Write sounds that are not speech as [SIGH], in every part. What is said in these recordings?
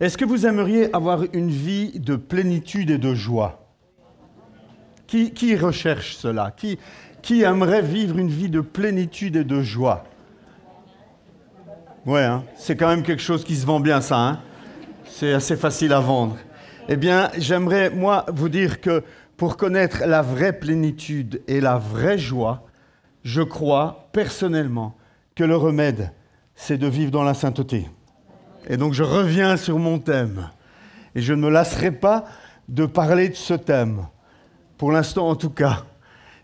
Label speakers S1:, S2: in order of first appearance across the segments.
S1: Est-ce que vous aimeriez avoir une vie de plénitude et de joie qui, recherche cela qui, qui aimerait vivre une vie de plénitude et de joie Ouais, hein, c'est quand même quelque chose qui se vend bien, ça. Hein. c'est assez facile à vendre. Eh bien, j'aimerais, moi, vous dire que pour connaître la vraie plénitude et la vraie joie, je crois personnellement que le remède, c'est de vivre dans la sainteté. Et donc je reviens sur mon thème. Et je ne me lasserai pas de parler de ce thème, pour l'instant en tout cas.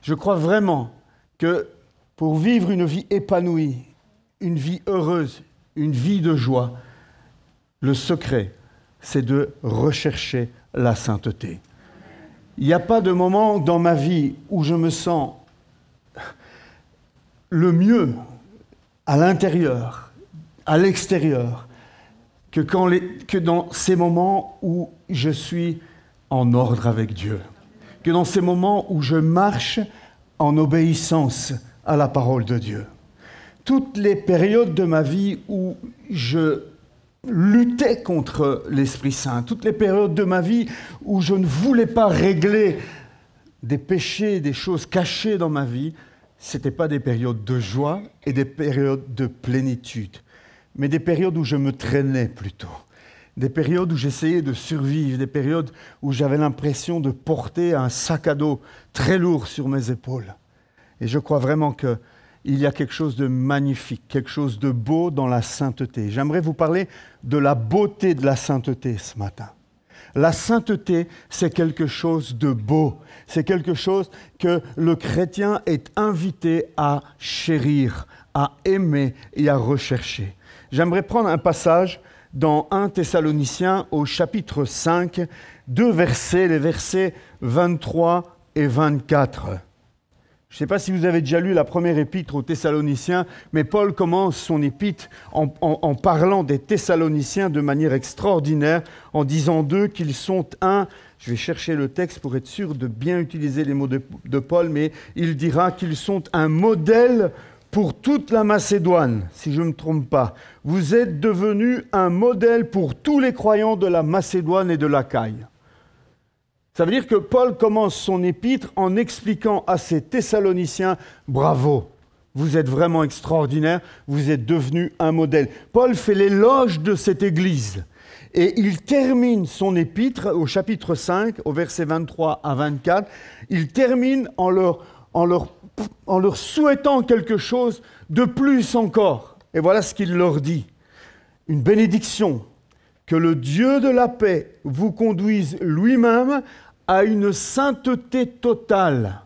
S1: Je crois vraiment que pour vivre une vie épanouie, une vie heureuse, une vie de joie, le secret, c'est de rechercher la sainteté. Il n'y a pas de moment dans ma vie où je me sens le mieux à l'intérieur, à l'extérieur, que, dans ces moments où je suis en ordre avec Dieu, que dans ces moments où je marche en obéissance à la parole de Dieu, toutes les périodes de ma vie où je luttais contre l'Esprit Saint, toutes les périodes de ma vie où je ne voulais pas régler des péchés, des choses cachées dans ma vie, ce n'étaient pas des périodes de joie et des périodes de plénitude mais des périodes où je me traînais plutôt. Des périodes où j'essayais de survivre, des périodes où j'avais l'impression de porter un sac à dos très lourd sur mes épaules. Et je crois vraiment qu'il y a quelque chose de magnifique, quelque chose de beau dans la sainteté. J'aimerais vous parler de la beauté de la sainteté ce matin. La sainteté, c'est quelque chose de beau, c'est quelque chose que le chrétien est invité à chérir, à aimer et à rechercher j'aimerais prendre un passage dans 1 Thessaloniciens au chapitre 5, deux versets, les versets 23 et 24. Je ne sais pas si vous avez déjà lu la première épître aux Thessaloniciens, mais Paul commence son épître en, parlant des Thessaloniciens de manière extraordinaire, en disant d'eux qu'ils sont un. Je vais chercher le texte pour être sûr de bien utiliser les mots de Paul, mais il dira qu'ils sont un modèle pour toute la Macédoine, si je ne me trompe pas. Vous êtes devenu un modèle pour tous les croyants de la Macédoine et de l'Acaille. Ça veut dire que Paul commence son épître en expliquant à ses Thessaloniciens, bravo, vous êtes vraiment extraordinaire, vous êtes devenu un modèle. Paul fait l'éloge de cette Église. Et il termine son épître au chapitre 5, au verset 23 à 24, il termine en leur, en leur en leur souhaitant quelque chose de plus encore. Et voilà ce qu'il leur dit. Une bénédiction. Que le Dieu de la paix vous conduise lui-même à une sainteté totale.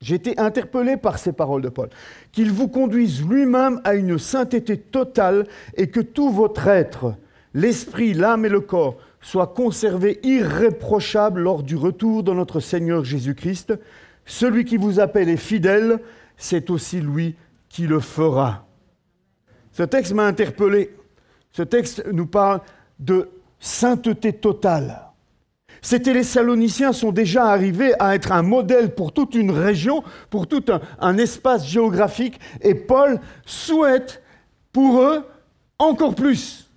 S1: J'ai été interpellé par ces paroles de Paul. Qu'il vous conduise lui-même à une sainteté totale et que tout votre être, l'esprit, l'âme et le corps, soit conservé irréprochable lors du retour de notre Seigneur Jésus-Christ. Celui qui vous appelle est fidèle, c'est aussi lui qui le fera. Ce texte m'a interpellé. Ce texte nous parle de sainteté totale. Ces Thessaloniciens sont déjà arrivés à être un modèle pour toute une région, pour tout un, un espace géographique, et Paul souhaite pour eux encore plus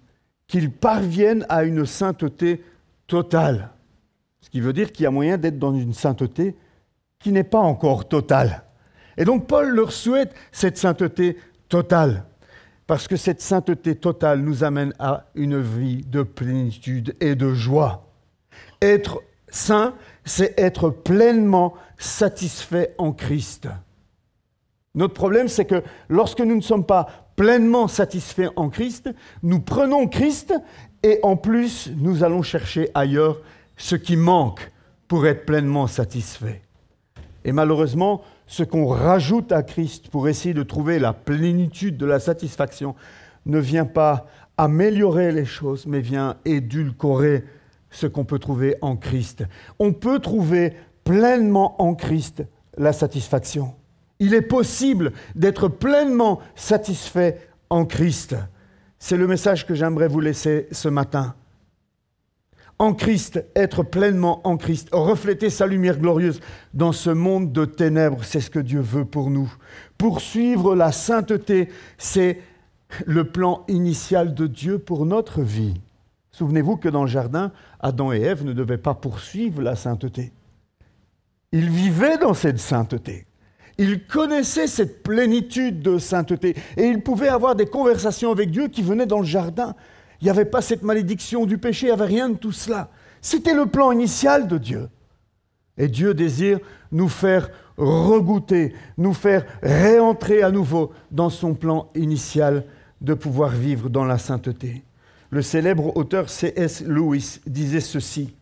S1: qu'ils parviennent à une sainteté totale. Ce qui veut dire qu'il y a moyen d'être dans une sainteté qui n'est pas encore totale. Et donc Paul leur souhaite cette sainteté totale, parce que cette sainteté totale nous amène à une vie de plénitude et de joie. Être saint, c'est être pleinement satisfait en Christ. Notre problème, c'est que lorsque nous ne sommes pas pleinement satisfaits en Christ, nous prenons Christ et en plus, nous allons chercher ailleurs ce qui manque pour être pleinement satisfait. Et malheureusement, ce qu'on rajoute à Christ pour essayer de trouver la plénitude de la satisfaction ne vient pas améliorer les choses, mais vient édulcorer ce qu'on peut trouver en Christ. On peut trouver pleinement en Christ la satisfaction. Il est possible d'être pleinement satisfait en Christ. C'est le message que j'aimerais vous laisser ce matin en Christ, être pleinement en Christ, refléter sa lumière glorieuse dans ce monde de ténèbres, c'est ce que Dieu veut pour nous. Poursuivre la sainteté, c'est le plan initial de Dieu pour notre vie. Souvenez-vous que dans le jardin, Adam et Ève ne devaient pas poursuivre la sainteté. Ils vivaient dans cette sainteté. Ils connaissaient cette plénitude de sainteté. Et ils pouvaient avoir des conversations avec Dieu qui venaient dans le jardin. Il n'y avait pas cette malédiction du péché, il n'y avait rien de tout cela. C'était le plan initial de Dieu. Et Dieu désire nous faire regoûter, nous faire réentrer à nouveau dans son plan initial de pouvoir vivre dans la sainteté. Le célèbre auteur C.S. Lewis disait ceci,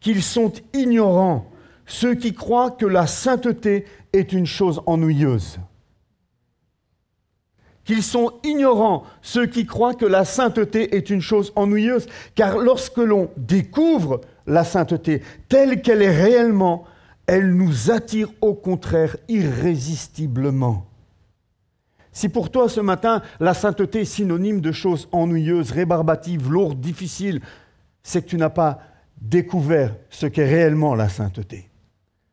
S1: qu'ils sont ignorants, ceux qui croient que la sainteté est une chose ennuyeuse qu'ils sont ignorants, ceux qui croient que la sainteté est une chose ennuyeuse, car lorsque l'on découvre la sainteté telle qu'elle est réellement, elle nous attire au contraire irrésistiblement. Si pour toi ce matin la sainteté est synonyme de choses ennuyeuses, rébarbatives, lourdes, difficiles, c'est que tu n'as pas découvert ce qu'est réellement la sainteté.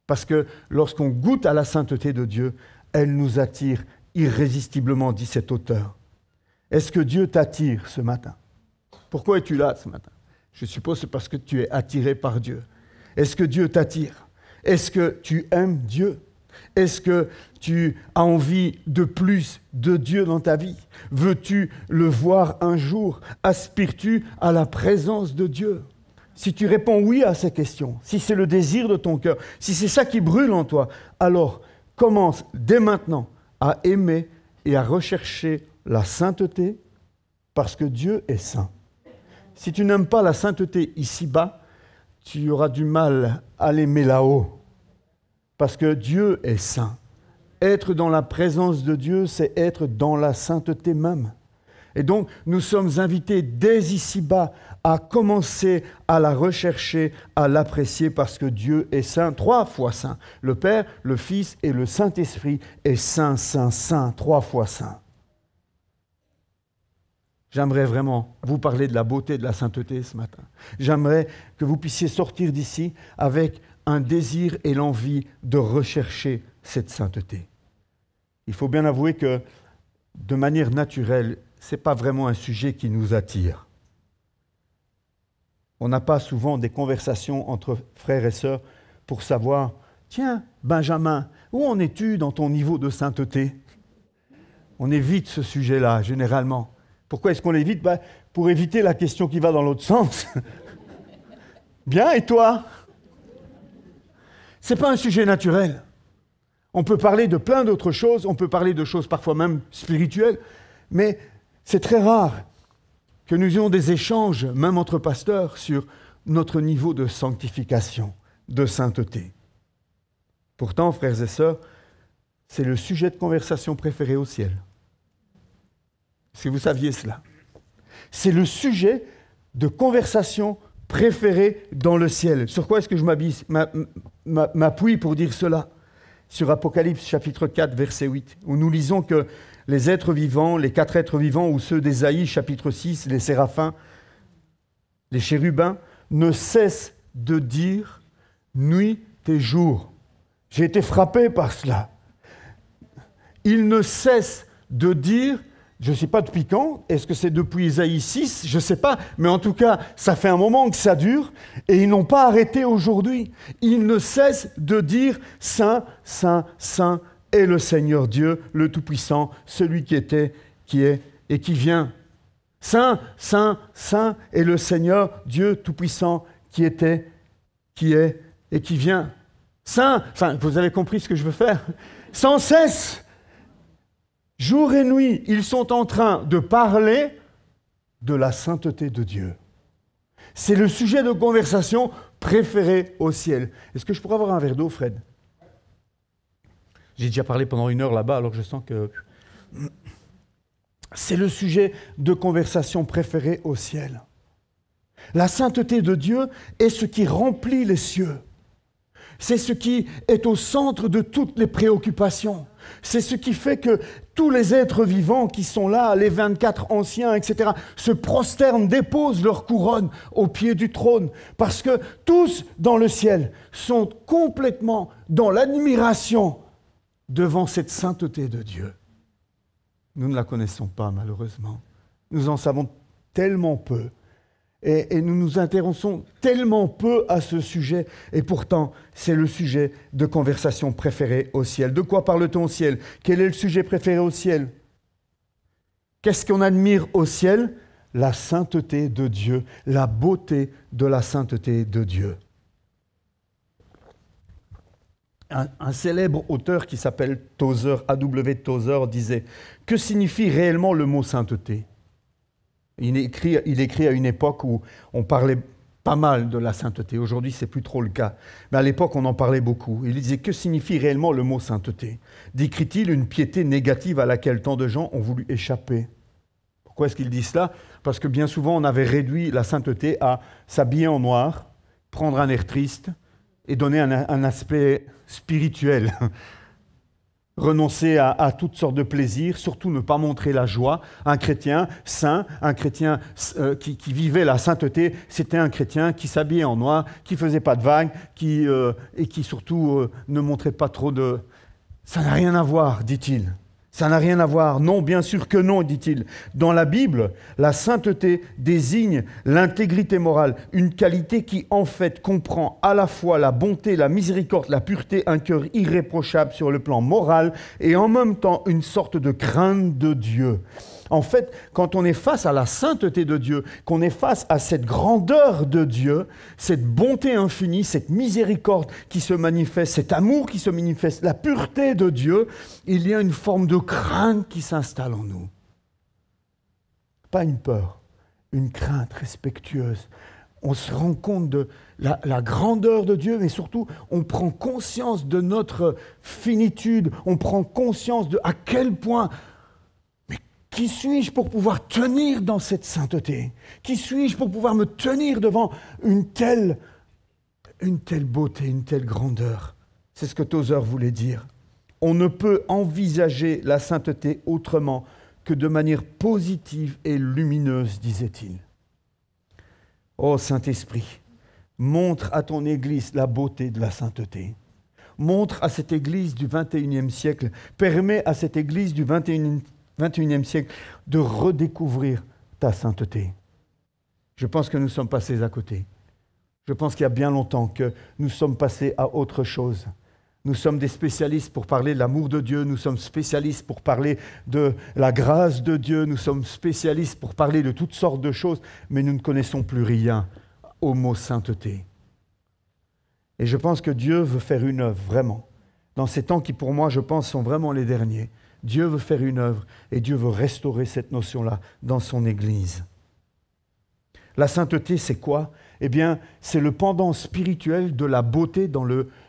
S1: Parce que lorsqu'on goûte à la sainteté de Dieu, elle nous attire irrésistiblement, dit cet auteur. Est-ce que Dieu t'attire ce matin Pourquoi es-tu là ce matin Je suppose c'est parce que tu es attiré par Dieu. Est-ce que Dieu t'attire Est-ce que tu aimes Dieu Est-ce que tu as envie de plus de Dieu dans ta vie Veux-tu le voir un jour Aspires-tu à la présence de Dieu Si tu réponds oui à ces questions, si c'est le désir de ton cœur, si c'est ça qui brûle en toi, alors commence dès maintenant à aimer et à rechercher la sainteté parce que Dieu est saint. Si tu n'aimes pas la sainteté ici-bas, tu auras du mal à l'aimer là-haut parce que Dieu est saint. Être dans la présence de Dieu, c'est être dans la sainteté même. Et donc, nous sommes invités dès ici-bas à commencer à la rechercher, à l'apprécier parce que Dieu est saint, trois fois saint. Le Père, le Fils et le Saint-Esprit est saint, saint, saint, trois fois saint. J'aimerais vraiment vous parler de la beauté de la sainteté ce matin. J'aimerais que vous puissiez sortir d'ici avec un désir et l'envie de rechercher cette sainteté. Il faut bien avouer que de manière naturelle, ce n'est pas vraiment un sujet qui nous attire. On n'a pas souvent des conversations entre frères et sœurs pour savoir, tiens, Benjamin, où en es-tu dans ton niveau de sainteté On évite ce sujet-là, généralement. Pourquoi est-ce qu'on l'évite ben, Pour éviter la question qui va dans l'autre sens. [LAUGHS] Bien, et toi Ce n'est pas un sujet naturel. On peut parler de plein d'autres choses, on peut parler de choses parfois même spirituelles, mais c'est très rare que nous ayons des échanges, même entre pasteurs, sur notre niveau de sanctification, de sainteté. Pourtant, frères et sœurs, c'est le sujet de conversation préféré au ciel. Si vous saviez cela, c'est le sujet de conversation préféré dans le ciel. Sur quoi est-ce que je m'appuie pour dire cela Sur Apocalypse chapitre 4, verset 8, où nous lisons que les êtres vivants, les quatre êtres vivants ou ceux d'Ésaïe chapitre 6, les séraphins, les chérubins, ne cessent de dire nuit et jour. J'ai été frappé par cela. Ils ne cessent de dire, je ne sais pas depuis quand, est-ce que c'est depuis Isaïe 6, je ne sais pas, mais en tout cas, ça fait un moment que ça dure, et ils n'ont pas arrêté aujourd'hui. Ils ne cessent de dire Saint, Saint, Saint, et le Seigneur Dieu, le Tout-Puissant, celui qui était, qui est et qui vient. Saint, Saint, Saint est le Seigneur Dieu Tout-Puissant qui était, qui est et qui vient. Saint, Saint, vous avez compris ce que je veux faire. Sans cesse, jour et nuit, ils sont en train de parler de la sainteté de Dieu. C'est le sujet de conversation préféré au ciel. Est-ce que je pourrais avoir un verre d'eau, Fred j'ai déjà parlé pendant une heure là-bas, alors je sens que... C'est le sujet de conversation préféré au ciel. La sainteté de Dieu est ce qui remplit les cieux. C'est ce qui est au centre de toutes les préoccupations. C'est ce qui fait que tous les êtres vivants qui sont là, les 24 anciens, etc., se prosternent, déposent leur couronne au pied du trône, parce que tous dans le ciel sont complètement dans l'admiration devant cette sainteté de Dieu. Nous ne la connaissons pas, malheureusement. Nous en savons tellement peu. Et, nous nous intéressons tellement peu à ce sujet, et pourtant c'est le sujet de conversation préféré au ciel. De quoi parle-t-on au ciel Quel est le sujet préféré au ciel Qu'est-ce qu'on admire au ciel La sainteté de Dieu, la beauté de la sainteté de Dieu un, célèbre auteur qui s'appelle Tozer, A.W. Tozer, disait Que signifie réellement le mot sainteté il écrit, à une époque où on parlait pas mal de la sainteté. Aujourd'hui, c'est plus trop le cas. Mais à l'époque, on en parlait beaucoup. Il disait Que signifie réellement le mot sainteté Décrit-il une piété négative à laquelle tant de gens ont voulu échapper Pourquoi est-ce qu'il dit cela Parce que bien souvent, on avait réduit la sainteté à s'habiller en noir, prendre un air triste, et donner un, aspect spirituel. [LAUGHS] Renoncer à, toutes sortes de plaisirs, surtout ne pas montrer la joie. Un chrétien saint, un chrétien euh, qui, vivait la sainteté, c'était un chrétien qui s'habillait en noir, qui faisait pas de vagues, qui, euh, et qui surtout euh, ne montrait pas trop de... Ça n'a rien à voir, dit-il. Ça n'a rien à voir. Non, bien sûr que non, dit-il. Dans la Bible, la sainteté désigne l'intégrité morale, une qualité qui en fait comprend à la fois la bonté, la miséricorde, la pureté, un cœur irréprochable sur le plan moral et en même temps une sorte de crainte de Dieu. En fait, quand on est face à la sainteté de Dieu, qu'on est face à cette grandeur de Dieu, cette bonté infinie, cette miséricorde qui se manifeste, cet amour qui se manifeste, la pureté de Dieu, il y a une forme de crainte qui s'installe en nous. Pas une peur, une crainte respectueuse. On se rend compte de la, grandeur de Dieu, mais surtout, on prend conscience de notre finitude, on prend conscience de à quel point qui suis-je pour pouvoir tenir dans cette sainteté Qui suis-je pour pouvoir me tenir devant une telle, une telle beauté, une telle grandeur C'est ce que Tozer voulait dire. On ne peut envisager la sainteté autrement que de manière positive et lumineuse, disait-il. Ô oh, Saint-Esprit, montre à ton Église la beauté de la sainteté. Montre à cette Église du XXIe siècle, permets à cette Église du XXIe 21e siècle, de redécouvrir ta sainteté. Je pense que nous sommes passés à côté. Je pense qu'il y a bien longtemps que nous sommes passés à autre chose. Nous sommes des spécialistes pour parler de l'amour de Dieu, nous sommes spécialistes pour parler de la grâce de Dieu, nous sommes spécialistes pour parler de toutes sortes de choses, mais nous ne connaissons plus rien au mot sainteté. Et je pense que Dieu veut faire une œuvre, vraiment, dans ces temps qui pour moi, je pense, sont vraiment les derniers. Dieu veut faire une œuvre et Dieu veut restaurer cette notion-là dans son Église. La sainteté, c'est quoi Eh bien, c'est le pendant spirituel de la beauté dans,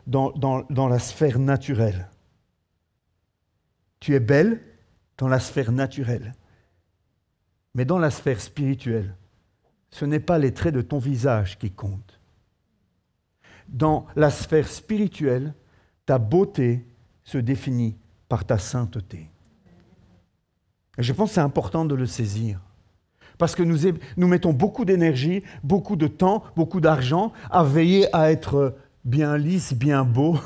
S1: dans la sphère naturelle. Tu es belle dans la sphère naturelle, mais dans la sphère spirituelle, ce n'est pas les traits de ton visage qui comptent. Dans la sphère spirituelle, ta beauté se définit par ta sainteté. je pense que c'est important de le saisir. Parce que nous, nous mettons beaucoup d'énergie, beaucoup de temps, beaucoup d'argent à veiller à être bien lisse, bien beau.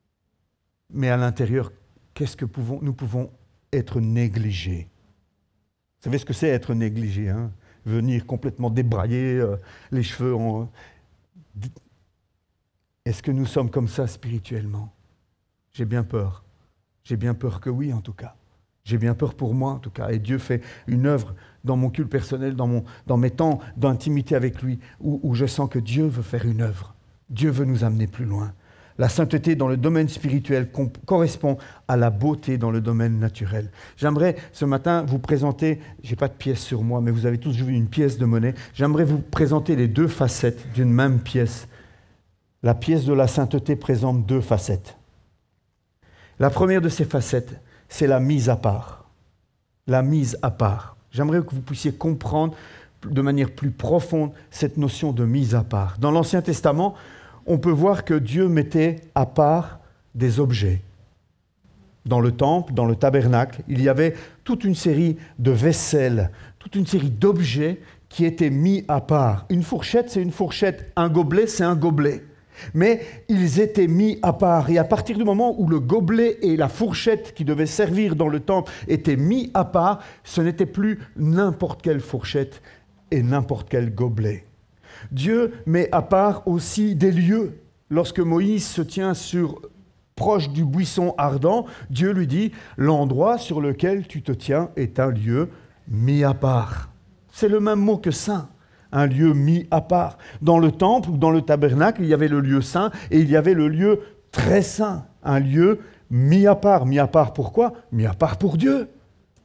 S1: [LAUGHS] Mais à l'intérieur, qu'est-ce que nous pouvons être négligés Vous savez ce que c'est être négligé hein? Venir complètement débrailler, euh, les cheveux en. Euh, Est-ce que nous sommes comme ça spirituellement J'ai bien peur. J'ai bien peur que oui, en tout cas. J'ai bien peur pour moi, en tout cas. Et Dieu fait une œuvre dans mon culte personnel, dans, mes temps d'intimité avec lui, où, où je sens que Dieu veut faire une œuvre. Dieu veut nous amener plus loin. La sainteté dans le domaine spirituel correspond à la beauté dans le domaine naturel. J'aimerais ce matin vous présenter, j'ai pas de pièce sur moi, mais vous avez tous vu une pièce de monnaie. J'aimerais vous présenter les deux facettes d'une même pièce. La pièce de la sainteté présente deux facettes. La première de ces facettes, c'est la mise à part. La mise à part. J'aimerais que vous puissiez comprendre de manière plus profonde cette notion de mise à part. Dans l'Ancien Testament, on peut voir que Dieu mettait à part des objets. Dans le temple, dans le tabernacle, il y avait toute une série de vaisselles, toute une série d'objets qui étaient mis à part. Une fourchette, c'est une fourchette. Un gobelet, c'est un gobelet mais ils étaient mis à part. Et à partir du moment où le gobelet et la fourchette qui devaient servir dans le temple étaient mis à part, ce n'était plus n'importe quelle fourchette et n'importe quel gobelet. Dieu met à part aussi des lieux. Lorsque Moïse se tient sur proche du buisson ardent, Dieu lui dit, l'endroit sur lequel tu te tiens est un lieu mis à part. C'est le même mot que saint un lieu mis à part. Dans le temple ou dans le tabernacle, il y avait le lieu saint et il y avait le lieu très saint, un lieu mis à part. Mis à part pourquoi Mis à part pour Dieu.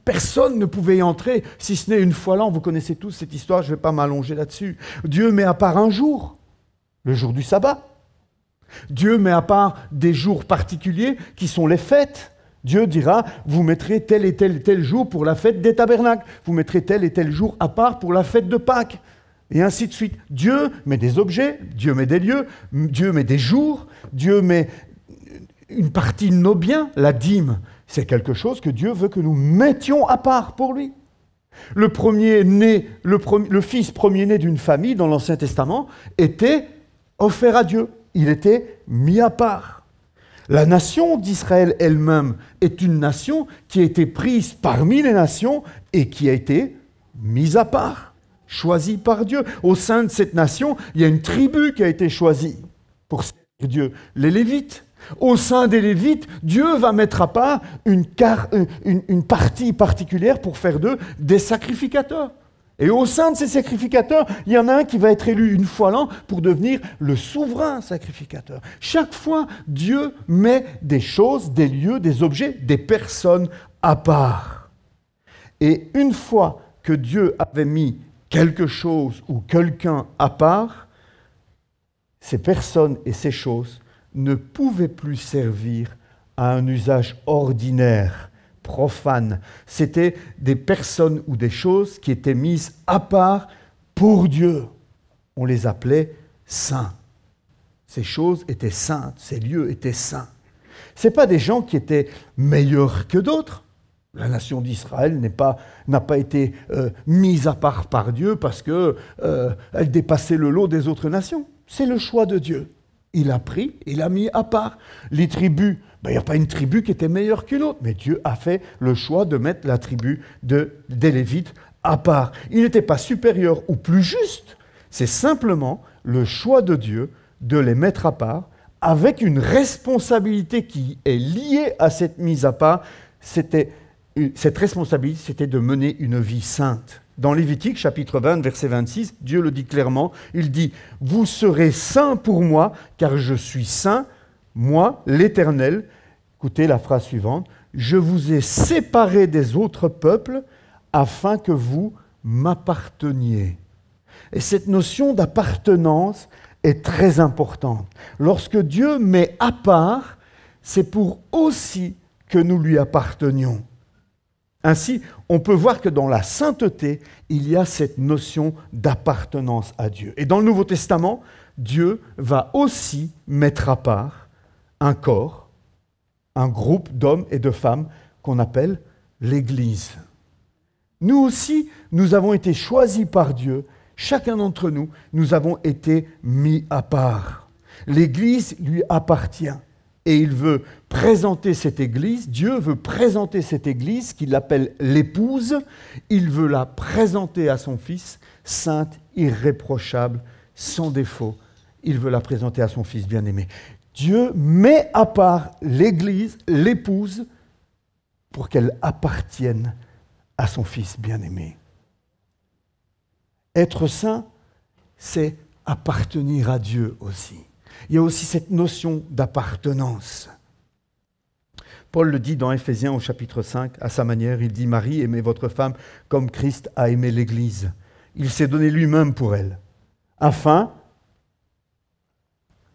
S1: Personne ne pouvait y entrer, si ce n'est une fois l'an. Vous connaissez tous cette histoire, je ne vais pas m'allonger là-dessus. Dieu met à part un jour, le jour du sabbat. Dieu met à part des jours particuliers qui sont les fêtes. Dieu dira, vous mettrez tel et tel tel jour pour la fête des tabernacles, vous mettrez tel et tel jour à part pour la fête de Pâques, et ainsi de suite. Dieu met des objets, Dieu met des lieux, Dieu met des jours, Dieu met une partie de nos biens, la dîme. C'est quelque chose que Dieu veut que nous mettions à part pour lui. Le premier né, le, le fils premier-né d'une famille dans l'Ancien Testament était offert à Dieu. Il était mis à part. La nation d'Israël elle-même est une nation qui a été prise parmi les nations et qui a été mise à part choisi par Dieu. Au sein de cette nation, il y a une tribu qui a été choisie pour servir Dieu, les Lévites. Au sein des Lévites, Dieu va mettre à part euh, une, une partie particulière pour faire d'eux des sacrificateurs. Et au sein de ces sacrificateurs, il y en a un qui va être élu une fois l'an pour devenir le souverain sacrificateur. Chaque fois, Dieu met des choses, des lieux, des objets, des personnes à part. Et une fois que Dieu avait mis quelque chose ou quelqu'un à part, ces personnes et ces choses ne pouvaient plus servir à un usage ordinaire, profane. C'était des personnes ou des choses qui étaient mises à part pour Dieu. On les appelait saints. Ces choses étaient saintes, ces lieux étaient saints. Ce n'est pas des gens qui étaient meilleurs que d'autres, la nation d'Israël n'a pas, été euh, mise à part par Dieu parce qu'elle euh, dépassait le lot des autres nations. C'est le choix de Dieu. Il a pris, il a mis à part. Les tribus, ben, il n'y a pas une tribu qui était meilleure qu'une autre, mais Dieu a fait le choix de mettre la tribu de, des Lévites à part. Il n'était pas supérieur ou plus juste, c'est simplement le choix de Dieu de les mettre à part avec une responsabilité qui est liée à cette mise à part. C'était cette responsabilité, c'était de mener une vie sainte. Dans Lévitique, chapitre 20, verset 26, Dieu le dit clairement, il dit, Vous serez saints pour moi, car je suis saint, moi, l'Éternel. Écoutez la phrase suivante, Je vous ai séparés des autres peuples afin que vous m'apparteniez. Et cette notion d'appartenance est très importante. Lorsque Dieu met à part, c'est pour aussi que nous lui appartenions. Ainsi, on peut voir que dans la sainteté, il y a cette notion d'appartenance à Dieu. Et dans le Nouveau Testament, Dieu va aussi mettre à part un corps, un groupe d'hommes et de femmes qu'on appelle l'Église. Nous aussi, nous avons été choisis par Dieu. Chacun d'entre nous, nous avons été mis à part. L'Église lui appartient. Et il veut présenter cette Église, Dieu veut présenter cette Église qu'il appelle l'épouse, il veut la présenter à son Fils, sainte, irréprochable, sans défaut. Il veut la présenter à son Fils bien-aimé. Dieu met à part l'Église, l'épouse, pour qu'elle appartienne à son Fils bien-aimé. Être saint, c'est appartenir à Dieu aussi. Il y a aussi cette notion d'appartenance. Paul le dit dans Éphésiens au chapitre 5, à sa manière, il dit, Marie, aimez votre femme comme Christ a aimé l'Église. Il s'est donné lui-même pour elle, afin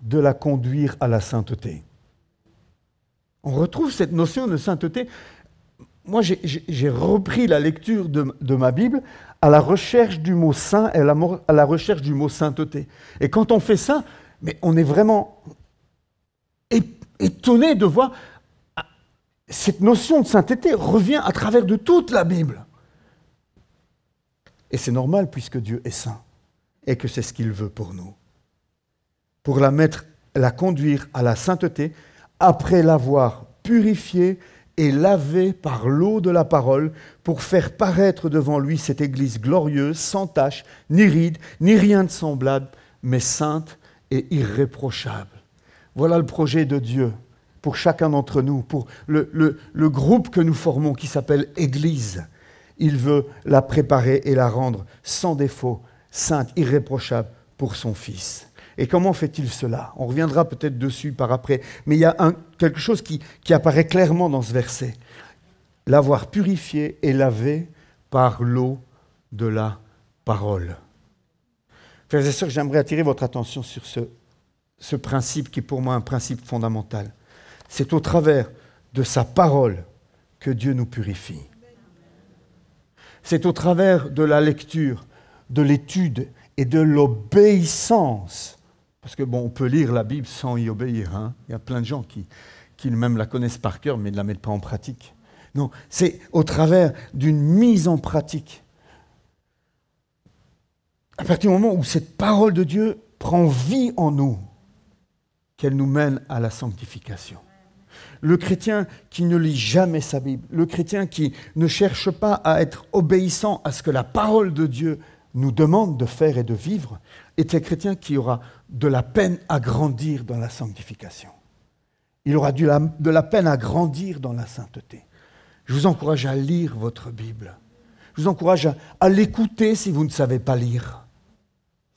S1: de la conduire à la sainteté. On retrouve cette notion de sainteté. Moi, j'ai repris la lecture de, ma Bible à la recherche du mot saint et à la recherche du mot sainteté. Et quand on fait ça, mais on est vraiment étonné de voir ah, cette notion de sainteté revient à travers de toute la Bible. Et c'est normal puisque Dieu est saint et que c'est ce qu'il veut pour nous. Pour la mettre, la conduire à la sainteté, après l'avoir purifiée et lavée par l'eau de la parole, pour faire paraître devant lui cette Église glorieuse, sans tache, ni ride, ni rien de semblable, mais sainte et irréprochable. Voilà le projet de Dieu pour chacun d'entre nous, pour le, groupe que nous formons qui s'appelle Église. Il veut la préparer et la rendre sans défaut, sainte, irréprochable pour son Fils. Et comment fait-il cela On reviendra peut-être dessus par après, mais il y a quelque chose qui, qui apparaît clairement dans ce verset. L'avoir purifié et lavé par l'eau de la parole. Frères et sœurs, j'aimerais attirer votre attention sur ce, principe qui est pour moi un principe fondamental. C'est au travers de sa parole que Dieu nous purifie. C'est au travers de la lecture, de l'étude et de l'obéissance. Parce que bon, on peut lire la Bible sans y obéir. Hein. Il y a plein de gens qui, qui même la connaissent par cœur, mais ne la mettent pas en pratique. Non, c'est au travers d'une mise en pratique à partir du moment où cette parole de Dieu prend vie en nous, qu'elle nous mène à la sanctification. Le chrétien qui ne lit jamais sa Bible, le chrétien qui ne cherche pas à être obéissant à ce que la parole de Dieu nous demande de faire et de vivre, est un chrétien qui aura de la peine à grandir dans la sanctification. Il aura de la, peine à grandir dans la sainteté. Je vous encourage à lire votre Bible. Je vous encourage à l'écouter si vous ne savez pas lire.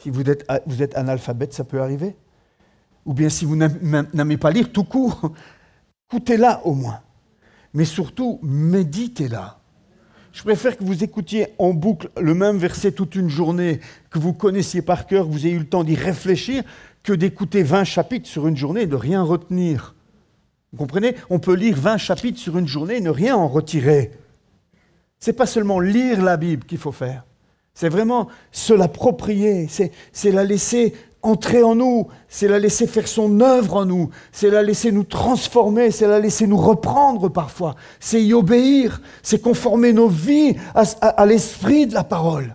S1: Si vous êtes, vous êtes analphabète, ça peut arriver. Ou bien si vous n'aimez pas lire, tout court, écoutez-la [LAUGHS] au moins. Mais surtout, méditez-la. Je préfère que vous écoutiez en boucle le même verset toute une journée, que vous connaissiez par cœur, que vous ayez eu le temps d'y réfléchir, que d'écouter 20 chapitres sur une journée et de rien retenir. Vous comprenez On peut lire 20 chapitres sur une journée et ne rien en retirer. Ce n'est pas seulement lire la Bible qu'il faut faire. C'est vraiment se l'approprier, c'est la laisser entrer en nous, c'est la laisser faire son œuvre en nous, c'est la laisser nous transformer, c'est la laisser nous reprendre parfois, c'est y obéir, c'est conformer nos vies à, l'esprit de la parole.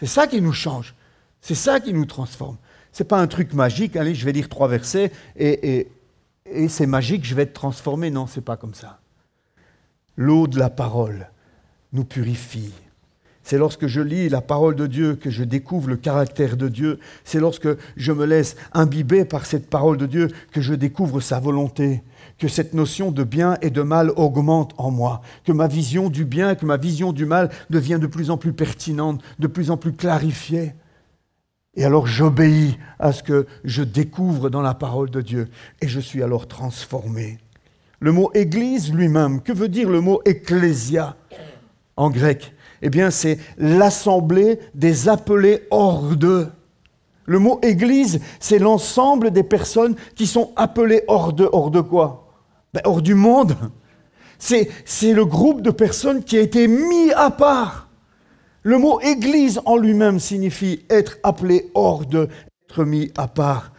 S1: C'est ça qui nous change, c'est ça qui nous transforme. C'est pas un truc magique, allez, je vais lire trois versets et, et c'est magique, je vais être transformé. Non, c'est pas comme ça. L'eau de la parole nous purifie, c'est lorsque je lis la parole de Dieu que je découvre le caractère de Dieu. C'est lorsque je me laisse imbiber par cette parole de Dieu que je découvre sa volonté que cette notion de bien et de mal augmente en moi, que ma vision du bien, que ma vision du mal devient de plus en plus pertinente, de plus en plus clarifiée. Et alors j'obéis à ce que je découvre dans la parole de Dieu et je suis alors transformé. Le mot Église lui-même, que veut dire le mot ecclesia » en grec eh bien, c'est l'assemblée des appelés hors d'eux. Le mot Église, c'est l'ensemble des personnes qui sont appelées hors de, hors de quoi ben, Hors du monde. C'est, c'est le groupe de personnes qui a été mis à part. Le mot Église en lui-même signifie être appelé hors de, être mis à part.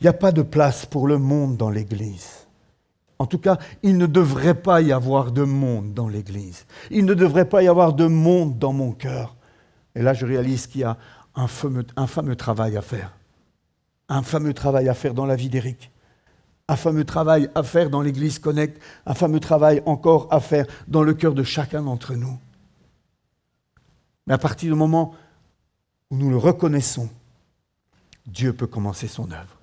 S1: Il n'y a pas de place pour le monde dans l'Église. En tout cas, il ne devrait pas y avoir de monde dans l'Église. Il ne devrait pas y avoir de monde dans mon cœur. Et là, je réalise qu'il y a un fameux, travail à faire. Un fameux travail à faire dans la vie d'Éric. Un fameux travail à faire dans l'Église Connect. Un fameux travail encore à faire dans le cœur de chacun d'entre nous. Mais à partir du moment où nous le reconnaissons, Dieu peut commencer son œuvre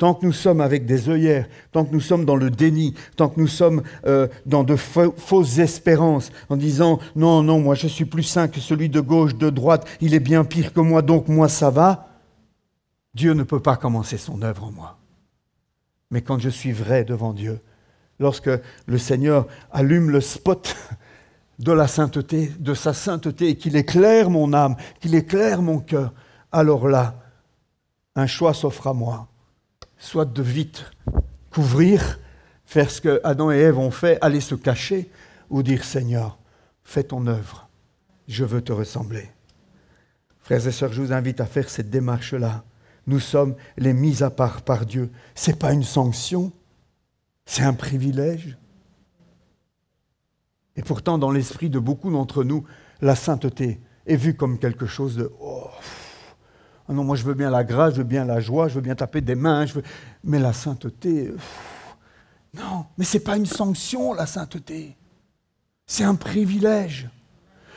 S1: tant que nous sommes avec des œillères, tant que nous sommes dans le déni, tant que nous sommes euh, dans de fausses espérances, en disant non, non, moi je suis plus saint que celui de gauche, de droite, il est bien pire que moi, donc moi ça va, Dieu ne peut pas commencer son œuvre en moi. Mais quand je suis vrai devant Dieu, lorsque le Seigneur allume le spot [LAUGHS] de la sainteté, de sa sainteté, et qu'il éclaire mon âme, qu'il éclaire mon cœur, alors là, un choix s'offre à moi soit de vite couvrir, faire ce que Adam et Ève ont fait, aller se cacher, ou dire Seigneur, fais ton œuvre, je veux te ressembler. Frères et sœurs, je vous invite à faire cette démarche-là. Nous sommes les mis à part par Dieu. Ce n'est pas une sanction, c'est un privilège. Et pourtant, dans l'esprit de beaucoup d'entre nous, la sainteté est vue comme quelque chose de... Oh, ah non, moi je veux bien la grâce, je veux bien la joie, je veux bien taper des mains, je veux... mais la sainteté, non, mais ce n'est pas une sanction la sainteté, c'est un privilège.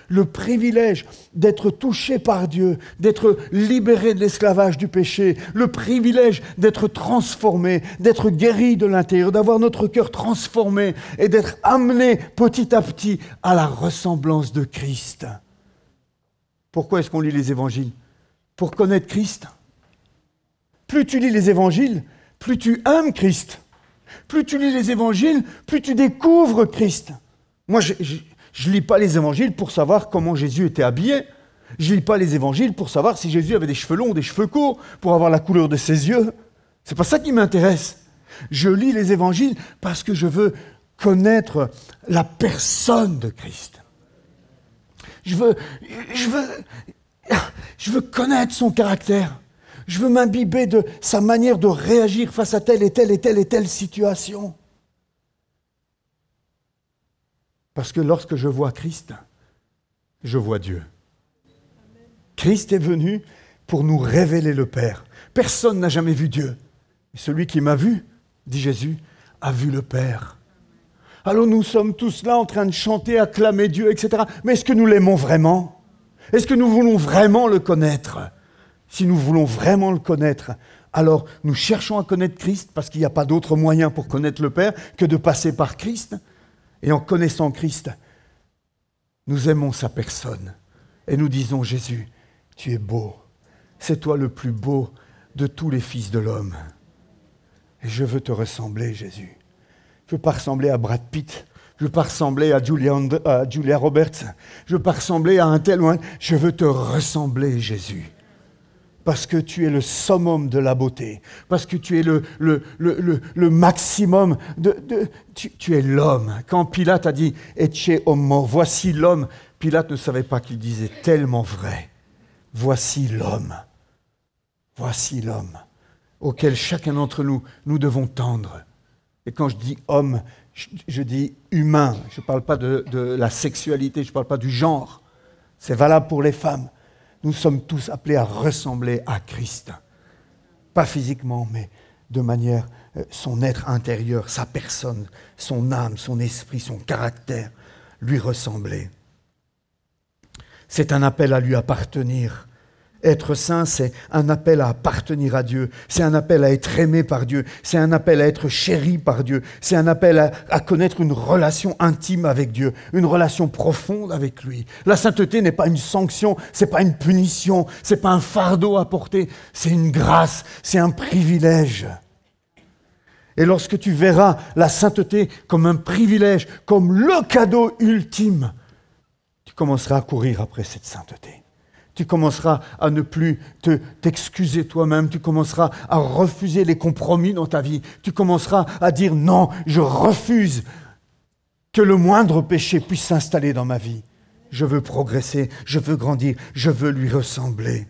S1: Le privilège d'être touché par Dieu, d'être libéré de l'esclavage du péché, le privilège d'être transformé, d'être guéri de l'intérieur, d'avoir notre cœur transformé et d'être amené petit à petit à la ressemblance de Christ. Pourquoi est-ce qu'on lit les évangiles pour connaître Christ. Plus tu lis les évangiles, plus tu aimes Christ. Plus tu lis les évangiles, plus tu découvres Christ. Moi, je ne lis pas les évangiles pour savoir comment Jésus était habillé. Je ne lis pas les évangiles pour savoir si Jésus avait des cheveux longs, ou des cheveux courts, pour avoir la couleur de ses yeux. C'est pas ça qui m'intéresse. Je lis les évangiles parce que je veux connaître la personne de Christ. Je veux, je veux je veux connaître son caractère. Je veux m'imbiber de sa manière de réagir face à telle et telle et telle et telle situation. Parce que lorsque je vois Christ, je vois Dieu. Christ est venu pour nous révéler le Père. Personne n'a jamais vu Dieu. celui qui m'a vu, dit Jésus, a vu le Père. Alors nous sommes tous là en train de chanter, acclamer Dieu, etc. Mais est-ce que nous l'aimons vraiment est-ce que nous voulons vraiment le connaître Si nous voulons vraiment le connaître, alors nous cherchons à connaître Christ parce qu'il n'y a pas d'autre moyen pour connaître le Père que de passer par Christ. Et en connaissant Christ, nous aimons sa personne et nous disons Jésus, tu es beau, c'est toi le plus beau de tous les fils de l'homme. Et je veux te ressembler, Jésus. Je veux pas ressembler à Brad Pitt je veux pas ressembler à Julia, Roberts. Je veux pas ressembler à un tel ou un. Je veux te ressembler, Jésus. Parce que tu es le summum de la beauté. Parce que tu es le, maximum de. tu, es l'homme. Quand Pilate a dit Et Ecce homme. voici l'homme, Pilate ne savait pas qu'il disait tellement vrai. Voici l'homme. Voici l'homme auquel chacun d'entre nous, nous devons tendre. Et quand je dis homme, je, dis humain, je ne parle pas de, de la sexualité, je ne parle pas du genre. C'est valable pour les femmes. Nous sommes tous appelés à ressembler à Christ. Pas physiquement, mais de manière euh, son être intérieur, sa personne, son âme, son esprit, son caractère, lui ressembler. C'est un appel à lui appartenir être saint, c'est un appel à appartenir à Dieu, c'est un appel à être aimé par Dieu, c'est un appel à être chéri par Dieu, c'est un appel à, connaître une relation intime avec Dieu, une relation profonde avec lui. La sainteté n'est pas une sanction, c'est pas une punition, c'est pas un fardeau à porter, c'est une grâce, c'est un privilège. Et lorsque tu verras la sainteté comme un privilège, comme le cadeau ultime, tu commenceras à courir après cette sainteté. Tu commenceras à ne plus te, t'excuser toi-même, tu commenceras à refuser les compromis dans ta vie, tu commenceras à dire non, je refuse que le moindre péché puisse s'installer dans ma vie. Je veux progresser, je veux grandir, je veux lui ressembler.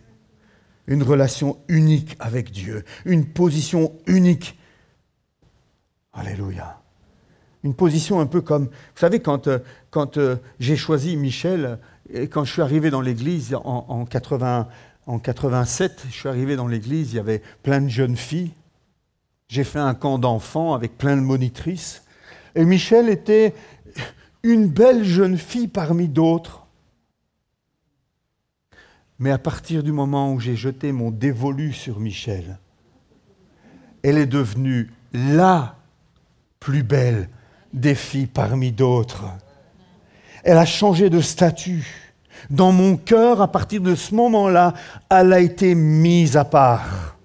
S1: Une relation unique avec Dieu, une position unique. Alléluia. Une position un peu comme, vous savez, quand, euh, quand euh, j'ai choisi Michel, et quand je suis arrivé dans l'église en, 87, je suis arrivé dans l'église, il y avait plein de jeunes filles. J'ai fait un camp d'enfants avec plein de monitrices. Et Michel était une belle jeune fille parmi d'autres. Mais à partir du moment où j'ai jeté mon dévolu sur Michel, elle est devenue la plus belle des filles parmi d'autres. Elle a changé de statut. Dans mon cœur, à partir de ce moment-là, elle a été mise à part.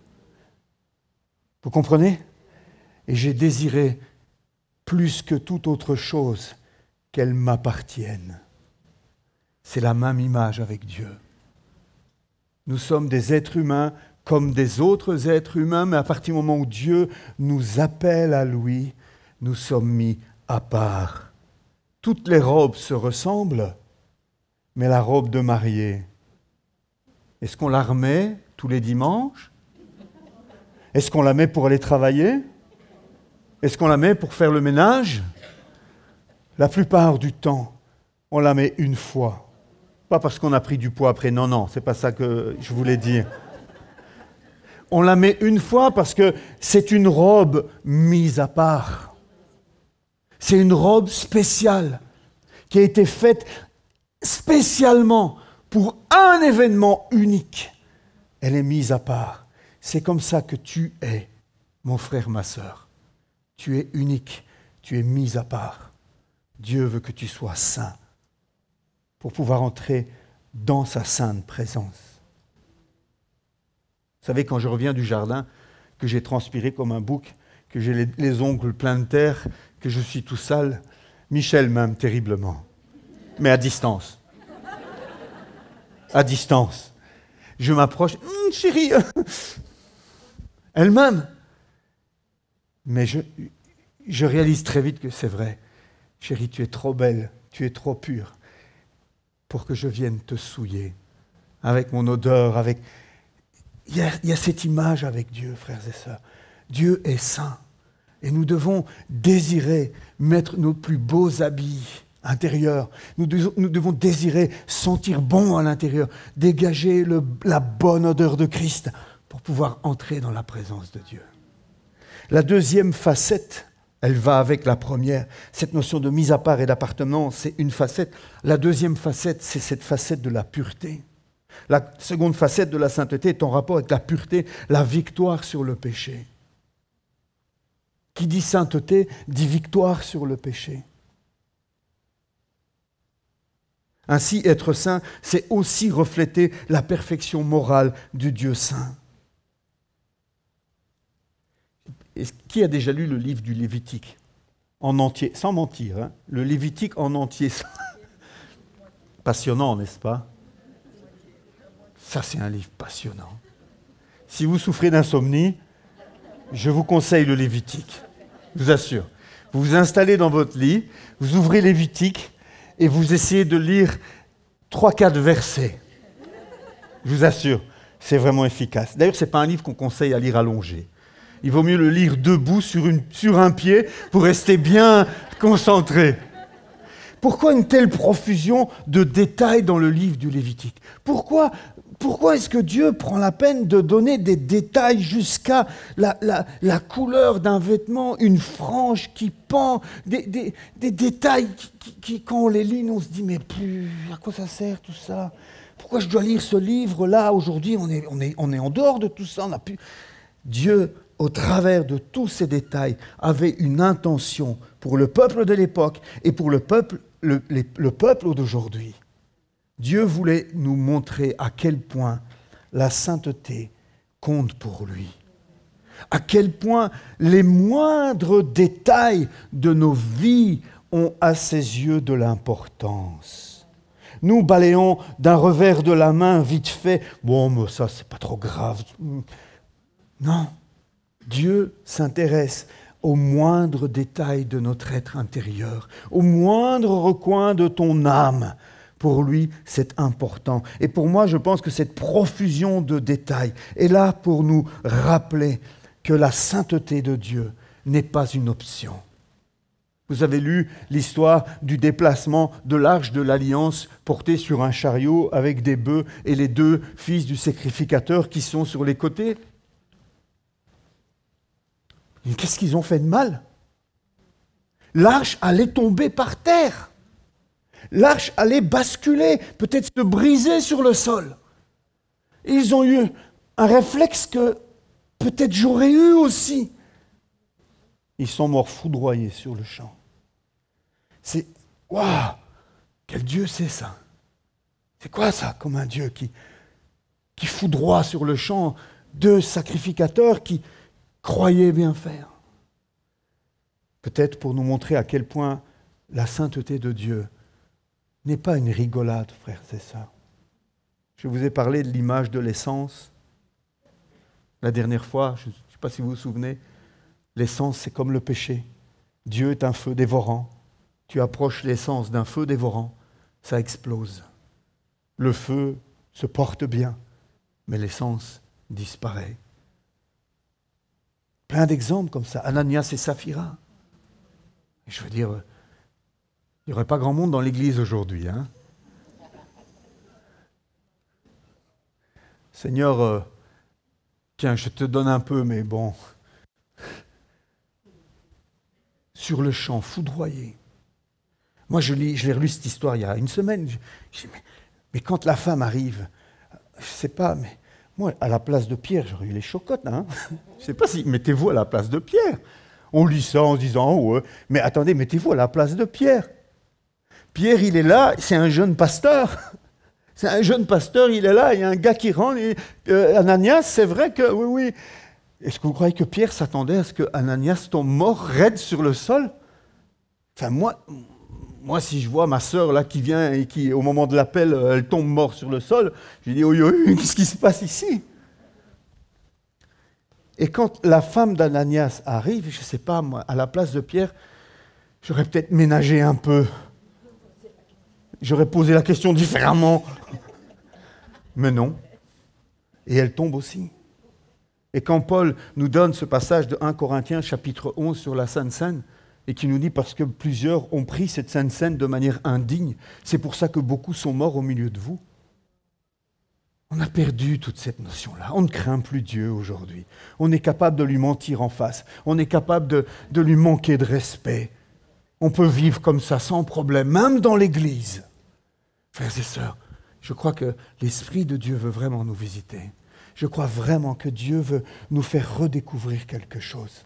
S1: Vous comprenez Et j'ai désiré plus que toute autre chose qu'elle m'appartienne. C'est la même image avec Dieu. Nous sommes des êtres humains comme des autres êtres humains, mais à partir du moment où Dieu nous appelle à lui, nous sommes mis à part toutes les robes se ressemblent, mais la robe de mariée, est-ce qu'on la remet tous les dimanches Est-ce qu'on la met pour aller travailler Est-ce qu'on la met pour faire le ménage La plupart du temps, on la met une fois. Pas parce qu'on a pris du poids après, non, non, c'est pas ça que je voulais dire. On la met une fois parce que c'est une robe mise à part. C'est une robe spéciale qui a été faite spécialement pour un événement unique. Elle est mise à part. C'est comme ça que tu es, mon frère, ma sœur. Tu es unique, tu es mise à part. Dieu veut que tu sois saint pour pouvoir entrer dans sa sainte présence. Vous savez, quand je reviens du jardin, que j'ai transpiré comme un bouc, que j'ai les, ongles pleins de terre, que je suis tout sale, Michel m'aime terriblement, mais à distance. À distance. Je m'approche, hum, chérie, elle m'aime. Mais je, je réalise très vite que c'est vrai. Chérie, tu es trop belle, tu es trop pure pour que je vienne te souiller avec mon odeur, avec... il y a cette image avec Dieu, frères et sœurs. Dieu est saint. Et nous devons désirer mettre nos plus beaux habits intérieurs. Nous, devons désirer sentir bon à l'intérieur, dégager la bonne odeur de Christ pour pouvoir entrer dans la présence de Dieu. La deuxième facette, elle va avec la première. Cette notion de mise à part et d'appartenance, c'est une facette. La deuxième facette, c'est cette facette de la pureté. La seconde facette de la sainteté est en rapport avec la pureté, la victoire sur le péché. Qui dit sainteté dit victoire sur le péché. Ainsi, être saint, c'est aussi refléter la perfection morale du Dieu saint. qui a déjà lu le livre du Lévitique en entier, sans mentir hein. Le Lévitique en entier, [LAUGHS] passionnant, n'est-ce pas Ça, c'est un livre passionnant. Si vous souffrez d'insomnie, je vous conseille le Lévitique. Je vous assure. Vous vous installez dans votre lit, vous ouvrez Lévitique et vous essayez de lire trois, quatre versets. Je vous assure, c'est vraiment efficace. D'ailleurs, ce n'est pas un livre qu'on conseille à lire allongé. Il vaut mieux le lire debout sur, sur un pied pour rester bien concentré. Pourquoi une telle profusion de détails dans le livre du Lévitique Pourquoi pourquoi est-ce que Dieu prend la peine de donner des détails jusqu'à la, couleur d'un vêtement, une frange qui pend, des, détails qui, quand on les lit, on se dit, mais plus, à quoi ça sert tout ça Pourquoi je dois lire ce livre-là aujourd'hui on est, en dehors de tout ça, Dieu, au travers de tous ces détails, avait une intention pour le peuple de l'époque et pour le peuple, le peuple d'aujourd'hui. Dieu voulait nous montrer à quel point la sainteté compte pour lui. À quel point les moindres détails de nos vies ont à ses yeux de l'importance. Nous balayons d'un revers de la main vite fait, bon, mais ça, c'est pas trop grave. Non, Dieu s'intéresse aux moindres détails de notre être intérieur, au moindre recoin de ton âme, pour lui, c'est important. Et pour moi, je pense que cette profusion de détails est là pour nous rappeler que la sainteté de Dieu n'est pas une option. Vous avez lu l'histoire du déplacement de l'arche de l'alliance portée sur un chariot avec des bœufs et les deux fils du sacrificateur qui sont sur les côtés. Qu'est-ce qu'ils ont fait de mal L'arche allait tomber par terre. L'arche allait basculer, peut-être se briser sur le sol. ils ont eu un réflexe que peut-être j'aurais eu aussi. Ils sont morts foudroyés sur le champ. C'est waouh, quel Dieu c'est ça C'est quoi ça comme un Dieu qui qui foudroie sur le champ deux sacrificateurs qui croyaient bien faire Peut-être pour nous montrer à quel point la sainteté de Dieu n'est pas une rigolade, frère, c'est ça. Je vous ai parlé de l'image de l'essence. La dernière fois, je ne sais pas si vous vous souvenez, l'essence, c'est comme le péché. Dieu est un feu dévorant. Tu approches l'essence d'un feu dévorant, ça explose. Le feu se porte bien, mais l'essence disparaît. Plein d'exemples comme ça. Ananias et Saphira. Je veux dire, il n'y aurait pas grand monde dans l'Église aujourd'hui. Hein Seigneur, euh, tiens, je te donne un peu, mais bon. Sur le champ, foudroyé. Moi, je l'ai je relu cette histoire il y a une semaine. mais, quand la femme arrive, je ne sais pas, mais moi, à la place de Pierre, j'aurais eu les chocottes. Hein je ne sais pas si, mettez-vous à la place de Pierre. On lit ça en se disant, oh, mais attendez, mettez-vous à la place de Pierre. Pierre, il est là, c'est un jeune pasteur. C'est un jeune pasteur, il est là, il y a un gars qui rentre. Euh, Ananias, c'est vrai que, oui, oui. Est-ce que vous croyez que Pierre s'attendait à ce que Ananias tombe mort, raide sur le sol Enfin, moi, moi, si je vois ma sœur là qui vient et qui, au moment de l'appel, euh, elle tombe mort sur le sol, je dis, oh, qu'est-ce qui se passe ici Et quand la femme d'Ananias arrive, je ne sais pas, moi, à la place de Pierre, j'aurais peut-être ménagé un peu. J'aurais posé la question différemment. Mais non. Et elle tombe aussi. Et quand Paul nous donne ce passage de 1 Corinthiens chapitre 11 sur la Sainte Seine, et qui nous dit parce que plusieurs ont pris cette Sainte Seine de manière indigne, c'est pour ça que beaucoup sont morts au milieu de vous. On a perdu toute cette notion-là. On ne craint plus Dieu aujourd'hui. On est capable de lui mentir en face. On est capable de, de lui manquer de respect. On peut vivre comme ça sans problème, même dans l'Église. Frères et sœurs, je crois que l'Esprit de Dieu veut vraiment nous visiter. Je crois vraiment que Dieu veut nous faire redécouvrir quelque chose.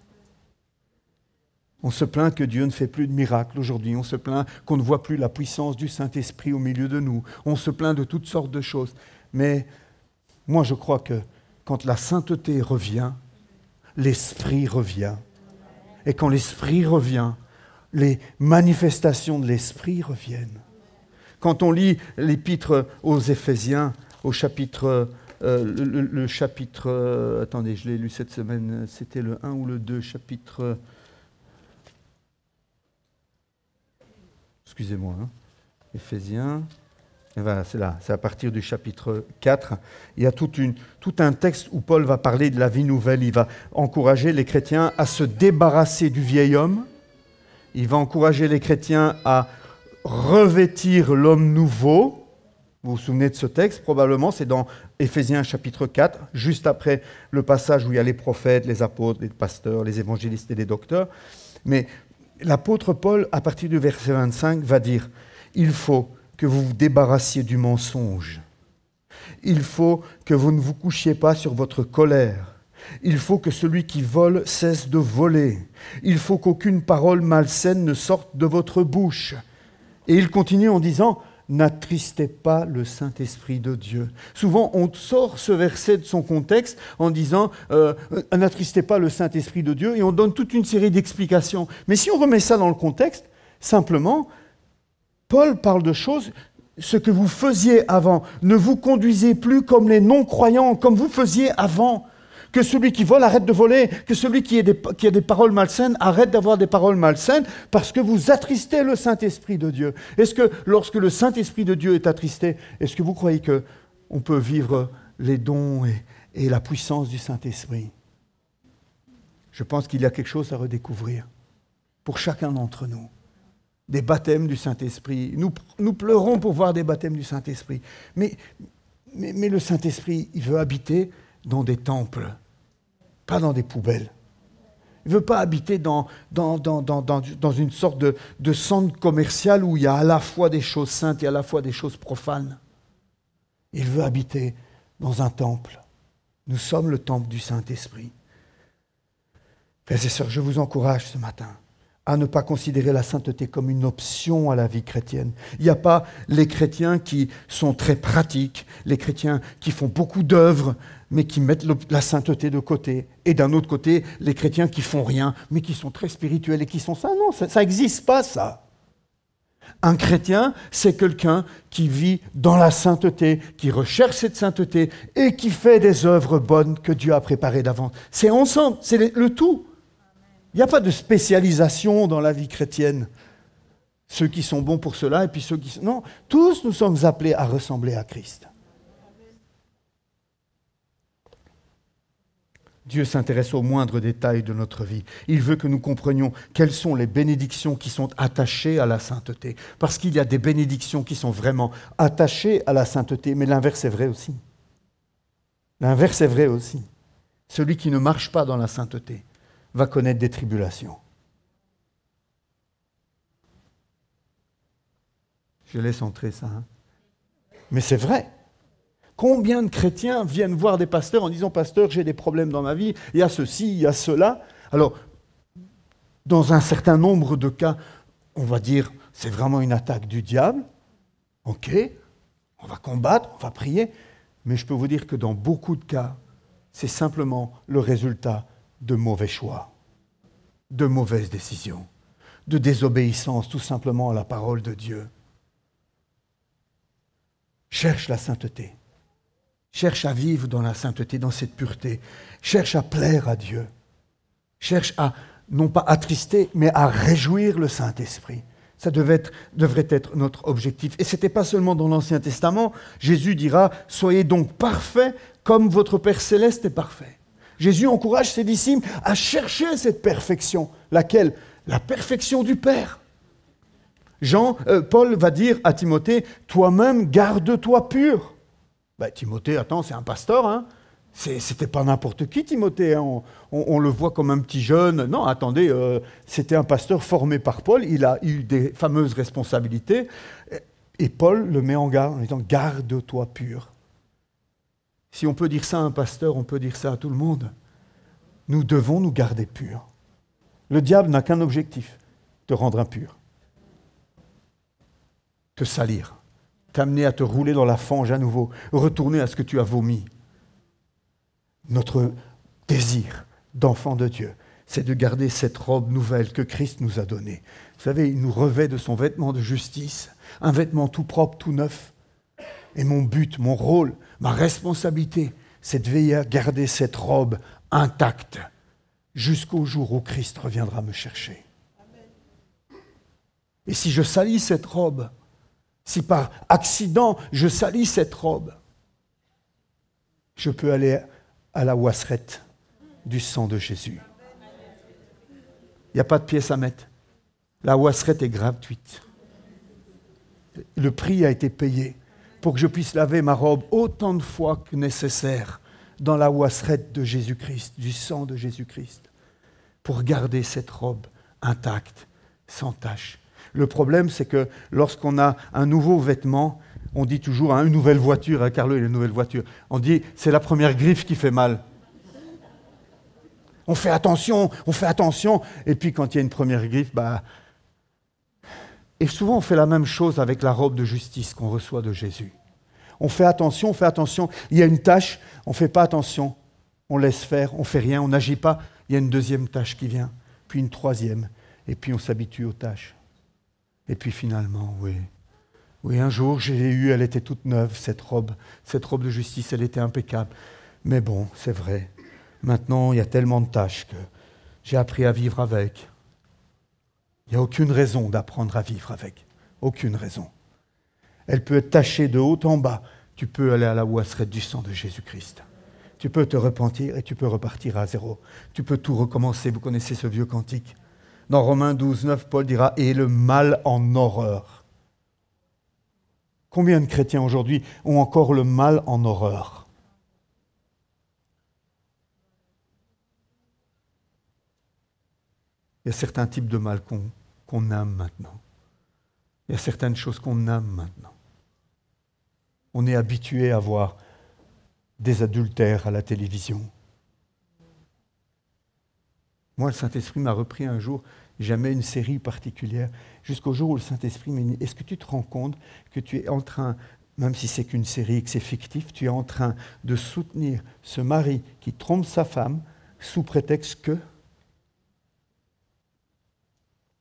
S1: On se plaint que Dieu ne fait plus de miracles aujourd'hui, on se plaint qu'on ne voit plus la puissance du Saint-Esprit au milieu de nous, on se plaint de toutes sortes de choses. Mais moi je crois que quand la sainteté revient, l'Esprit revient. Et quand l'Esprit revient, les manifestations de l'Esprit reviennent. Quand on lit l'épître aux Éphésiens, au chapitre. Euh, le, chapitre. Euh, attendez, je l'ai lu cette semaine, c'était le 1 ou le 2, chapitre. Euh, excusez-moi, hein, Éphésiens. Voilà, c'est là, c'est à partir du chapitre 4. Il y a toute une, tout un texte où Paul va parler de la vie nouvelle. Il va encourager les chrétiens à se débarrasser du vieil homme. Il va encourager les chrétiens à revêtir l'homme nouveau. Vous vous souvenez de ce texte, probablement, c'est dans Éphésiens chapitre 4, juste après le passage où il y a les prophètes, les apôtres, les pasteurs, les évangélistes et les docteurs. Mais l'apôtre Paul, à partir du verset 25, va dire, il faut que vous vous débarrassiez du mensonge. Il faut que vous ne vous couchiez pas sur votre colère. Il faut que celui qui vole cesse de voler. Il faut qu'aucune parole malsaine ne sorte de votre bouche. Et il continue en disant, N'attristez pas le Saint-Esprit de Dieu. Souvent, on sort ce verset de son contexte en disant euh, N'attristez pas le Saint-Esprit de Dieu, et on donne toute une série d'explications. Mais si on remet ça dans le contexte, simplement, Paul parle de choses ce que vous faisiez avant. Ne vous conduisez plus comme les non-croyants, comme vous faisiez avant que celui qui vole arrête de voler, que celui qui, a des paroles malsaines arrête d'avoir des paroles malsaines, parce que vous attristez le Saint-Esprit de Dieu. Est-ce que lorsque le Saint-Esprit de Dieu est attristé, est-ce que vous croyez qu'on peut vivre les dons et, la puissance du Saint-Esprit Je pense qu'il y a quelque chose à redécouvrir pour chacun d'entre nous des baptêmes du Saint-Esprit. Nous, pleurons pour voir des baptêmes du Saint-Esprit. mais le Saint-Esprit, il veut habiter dans des temples pas dans des poubelles. Il ne veut pas habiter dans, dans, une sorte de, de, centre commercial où il y a à la fois des choses saintes et à la fois des choses profanes. Il veut habiter dans un temple. Nous sommes le temple du Saint-Esprit. Frères et sœurs, je vous encourage ce matin à ne pas considérer la sainteté comme une option à la vie chrétienne. Il n'y a pas les chrétiens qui sont très pratiques, les chrétiens qui font beaucoup d'œuvres, mais qui mettent la sainteté de côté. Et d'un autre côté, les chrétiens qui font rien, mais qui sont très spirituels et qui sont saints. Non, ça n'existe pas, ça. Un chrétien, c'est quelqu'un qui vit dans la sainteté, qui recherche cette sainteté et qui fait des œuvres bonnes que Dieu a préparées d'avance. C'est ensemble, c'est le tout. Il n'y a pas de spécialisation dans la vie chrétienne. Ceux qui sont bons pour cela et puis ceux qui... sont. Non, tous nous sommes appelés à ressembler à Christ. Dieu s'intéresse aux moindres détails de notre vie. Il veut que nous comprenions quelles sont les bénédictions qui sont attachées à la sainteté. Parce qu'il y a des bénédictions qui sont vraiment attachées à la sainteté, mais l'inverse est vrai aussi. L'inverse est vrai aussi. Celui qui ne marche pas dans la sainteté, va connaître des tribulations. Je laisse entrer ça. Hein. Mais c'est vrai. Combien de chrétiens viennent voir des pasteurs en disant Pasteur, j'ai des problèmes dans ma vie, il y a ceci, il y a cela Alors, dans un certain nombre de cas, on va dire c'est vraiment une attaque du diable. Ok, on va combattre, on va prier. Mais je peux vous dire que dans beaucoup de cas, c'est simplement le résultat de mauvais choix, de mauvaises décisions, de désobéissance tout simplement à la parole de Dieu. Cherche la sainteté. Cherche à vivre dans la sainteté, dans cette pureté. Cherche à plaire à Dieu. Cherche à, non pas attrister, mais à réjouir le Saint-Esprit. Ça devait être, devrait être notre objectif. Et ce n'était pas seulement dans l'Ancien Testament. Jésus dira, soyez donc parfaits comme votre Père céleste est parfait. Jésus encourage ses disciples à chercher cette perfection. Laquelle La perfection du Père. Jean, euh, Paul va dire à Timothée, toi-même garde-toi pur. Ben, Timothée, attends, c'est un pasteur, hein c'était pas n'importe qui, Timothée. Hein. On, le voit comme un petit jeune. Non, attendez, euh, c'était un pasteur formé par Paul. Il a eu des fameuses responsabilités. Et Paul le met en garde en disant Garde-toi pur. Si on peut dire ça à un pasteur, on peut dire ça à tout le monde. Nous devons nous garder purs. Le diable n'a qu'un objectif, te rendre impur, te salir, t'amener à te rouler dans la fange à nouveau, retourner à ce que tu as vomi. Notre désir d'enfant de Dieu, c'est de garder cette robe nouvelle que Christ nous a donnée. Vous savez, il nous revêt de son vêtement de justice, un vêtement tout propre, tout neuf. Et mon but, mon rôle, Ma responsabilité, c'est de veiller à garder cette robe intacte jusqu'au jour où Christ reviendra me chercher. Et si je salis cette robe, si par accident je salis cette robe, je peux aller à la wasserette du sang de Jésus. Il n'y a pas de pièce à mettre. La wasserette est gratuite. Le prix a été payé pour que je puisse laver ma robe autant de fois que nécessaire dans la wasserette de Jésus-Christ, du sang de Jésus-Christ, pour garder cette robe intacte, sans tache. Le problème, c'est que lorsqu'on a un nouveau vêtement, on dit toujours à hein, une nouvelle voiture, à hein, Carlo, il a une nouvelle voiture. On dit c'est la première griffe qui fait mal. On fait attention, on fait attention, et puis quand il y a une première griffe, bah, et souvent, on fait la même chose avec la robe de justice qu'on reçoit de Jésus. On fait attention, on fait attention. Il y a une tâche, on ne fait pas attention. On laisse faire, on ne fait rien, on n'agit pas. Il y a une deuxième tâche qui vient, puis une troisième. Et puis on s'habitue aux tâches. Et puis finalement, oui. Oui, un jour, j'ai eu, elle était toute neuve, cette robe, cette robe de justice, elle était impeccable. Mais bon, c'est vrai. Maintenant, il y a tellement de tâches que j'ai appris à vivre avec. Il n'y a aucune raison d'apprendre à vivre avec. Aucune raison. Elle peut être tachée de haut en bas. Tu peux aller à la serait du sang de Jésus-Christ. Tu peux te repentir et tu peux repartir à zéro. Tu peux tout recommencer. Vous connaissez ce vieux cantique. Dans Romains 12, 9, Paul dira Et le mal en horreur. Combien de chrétiens aujourd'hui ont encore le mal en horreur Il y a certains types de mal qu'on on aime maintenant. Il y a certaines choses qu'on aime maintenant. On est habitué à voir des adultères à la télévision. Moi, le Saint-Esprit m'a repris un jour, jamais une série particulière, jusqu'au jour où le Saint-Esprit m'a dit, est-ce que tu te rends compte que tu es en train, même si c'est qu'une série et que c'est fictif, tu es en train de soutenir ce mari qui trompe sa femme sous prétexte que...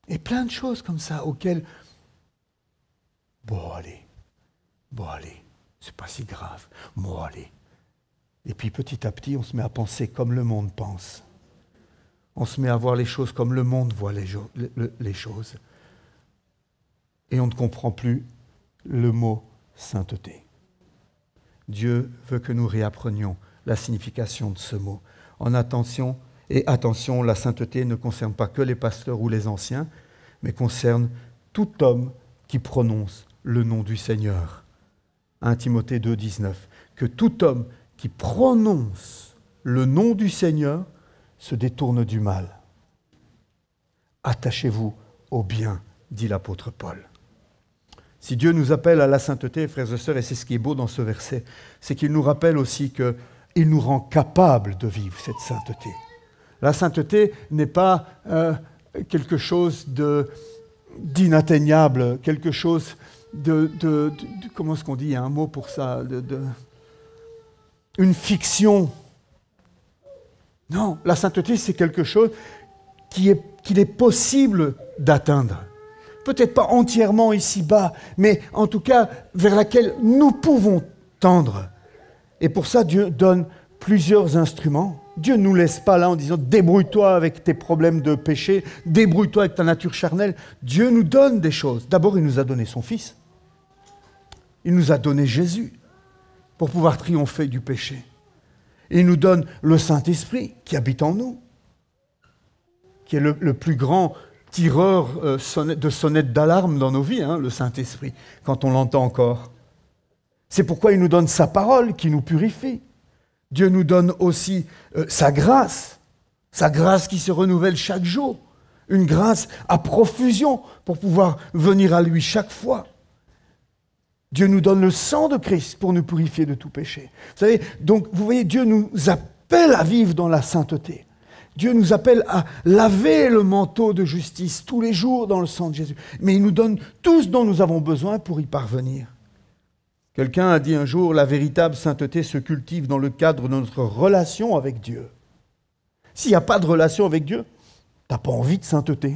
S1: Et plein de choses comme ça auxquelles, bon allez, bon allez, c'est pas si grave, bon allez. Et puis petit à petit, on se met à penser comme le monde pense. On se met à voir les choses comme le monde voit les, les choses. Et on ne comprend plus le mot sainteté. Dieu veut que nous réapprenions la signification de ce mot en attention et attention, la sainteté ne concerne pas que les pasteurs ou les anciens, mais concerne tout homme qui prononce le nom du Seigneur. 1 Timothée 2, 19. Que tout homme qui prononce le nom du Seigneur se détourne du mal. Attachez-vous au bien, dit l'apôtre Paul. Si Dieu nous appelle à la sainteté, frères et sœurs, et c'est ce qui est beau dans ce verset, c'est qu'il nous rappelle aussi qu'il nous rend capables de vivre cette sainteté. La sainteté n'est pas euh, quelque chose d'inatteignable, quelque chose de, comment est-ce qu'on dit, il y a un mot pour ça, une fiction. Non, la sainteté, c'est quelque chose qu'il est, est possible d'atteindre. Peut-être pas entièrement ici-bas, mais en tout cas vers laquelle nous pouvons tendre. Et pour ça, Dieu donne plusieurs instruments. Dieu ne nous laisse pas là en disant débrouille-toi avec tes problèmes de péché, débrouille-toi avec ta nature charnelle. Dieu nous donne des choses. D'abord, il nous a donné son Fils. Il nous a donné Jésus pour pouvoir triompher du péché. Il nous donne le Saint-Esprit qui habite en nous, qui est le, plus grand tireur euh, sonnette, de sonnettes d'alarme dans nos vies, hein, le Saint-Esprit, quand on l'entend encore. C'est pourquoi il nous donne sa parole qui nous purifie. Dieu nous donne aussi euh, sa grâce, sa grâce qui se renouvelle chaque jour, une grâce à profusion pour pouvoir venir à lui chaque fois. Dieu nous donne le sang de Christ pour nous purifier de tout péché. Vous savez, donc vous voyez, Dieu nous appelle à vivre dans la sainteté. Dieu nous appelle à laver le manteau de justice tous les jours dans le sang de Jésus. Mais il nous donne tout ce dont nous avons besoin pour y parvenir. Quelqu'un a dit un jour, la véritable sainteté se cultive dans le cadre de notre relation avec Dieu. S'il n'y a pas de relation avec Dieu, t'as pas envie de sainteté.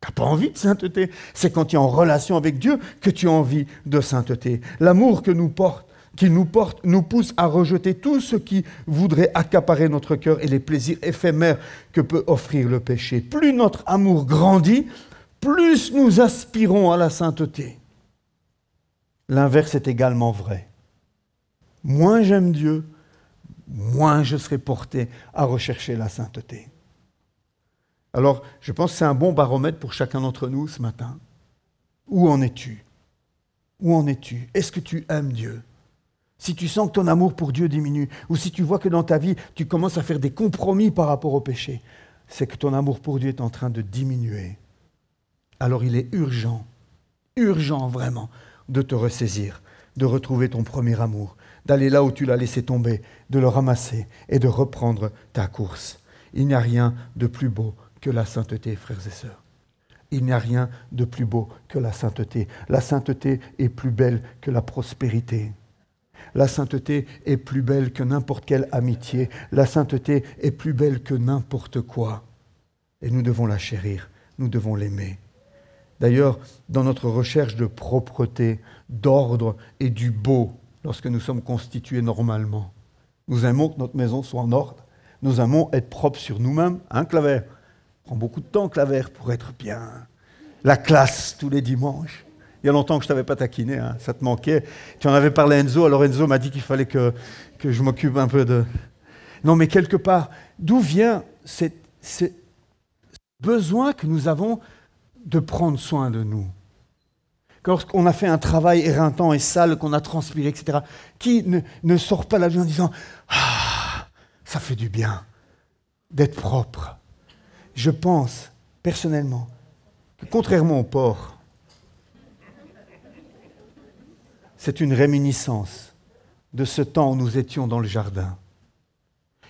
S1: T'as pas envie de sainteté. C'est quand tu es en relation avec Dieu que tu as envie de sainteté. L'amour que nous porte, qu'il nous porte, nous pousse à rejeter tout ce qui voudrait accaparer notre cœur et les plaisirs éphémères que peut offrir le péché. Plus notre amour grandit, plus nous aspirons à la sainteté l'inverse est également vrai. Moins j'aime Dieu, moins je serai porté à rechercher la sainteté. Alors, je pense que c'est un bon baromètre pour chacun d'entre nous ce matin. Où en es-tu Où en es-tu Est-ce que tu aimes Dieu Si tu sens que ton amour pour Dieu diminue, ou si tu vois que dans ta vie, tu commences à faire des compromis par rapport au péché, c'est que ton amour pour Dieu est en train de diminuer. Alors il est urgent, urgent vraiment, de te ressaisir, de retrouver ton premier amour, d'aller là où tu l'as laissé tomber, de le ramasser et de reprendre ta course. Il n'y a rien de plus beau que la sainteté, frères et sœurs. Il n'y a rien de plus beau que la sainteté. La sainteté est plus belle que la prospérité. La sainteté est plus belle que n'importe quelle amitié. La sainteté est plus belle que n'importe quoi. Et nous devons la chérir, nous devons l'aimer. D'ailleurs, dans notre recherche de propreté, d'ordre et du beau, lorsque nous sommes constitués normalement, nous aimons que notre maison soit en ordre. Nous aimons être propres sur nous-mêmes. Un hein, claver prend beaucoup de temps, claver, pour être bien. La classe tous les dimanches. Il y a longtemps que je ne t'avais pas taquiné, hein. ça te manquait. Tu en avais parlé à Enzo, alors Enzo m'a dit qu'il fallait que, je m'occupe un peu de... Non, mais quelque part, d'où vient ce besoin que nous avons de prendre soin de nous. Lorsqu'on a fait un travail éreintant et sale, qu'on a transpiré, etc., qui ne, ne sort pas la vie en disant Ah, ça fait du bien d'être propre Je pense, personnellement, que contrairement au porc, c'est une réminiscence de ce temps où nous étions dans le jardin.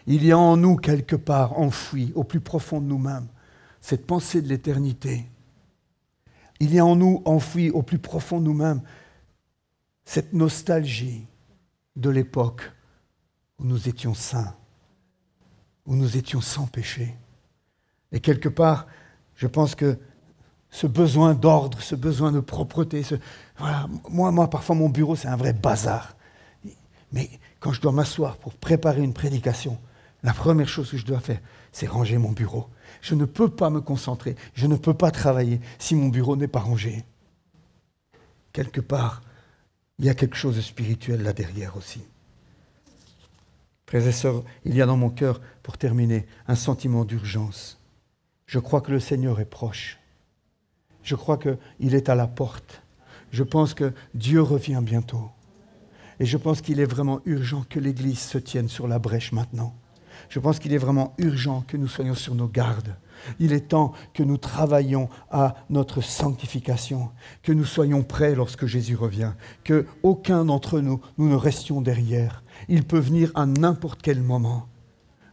S1: Il y a en nous quelque part enfoui, au plus profond de nous-mêmes, cette pensée de l'éternité il y a en nous enfoui au plus profond nous-mêmes cette nostalgie de l'époque où nous étions saints, où nous étions sans péché. Et quelque part, je pense que ce besoin d'ordre, ce besoin de propreté, moi, moi, parfois, mon bureau, c'est un vrai bazar. Mais quand je dois m'asseoir pour préparer une prédication, la première chose que je dois faire, c'est ranger mon bureau je ne peux pas me concentrer, je ne peux pas travailler si mon bureau n'est pas rangé. Quelque part, il y a quelque chose de spirituel là derrière aussi. Frères et sœurs, il y a dans mon cœur, pour terminer, un sentiment d'urgence. Je crois que le Seigneur est proche. Je crois qu'il est à la porte. Je pense que Dieu revient bientôt. Et je pense qu'il est vraiment urgent que l'Église se tienne sur la brèche maintenant je pense qu'il est vraiment urgent que nous soyons sur nos gardes. Il est temps que nous travaillions à notre sanctification, que nous soyons prêts lorsque Jésus revient, que aucun d'entre nous, nous ne restions derrière. Il peut venir à n'importe quel moment.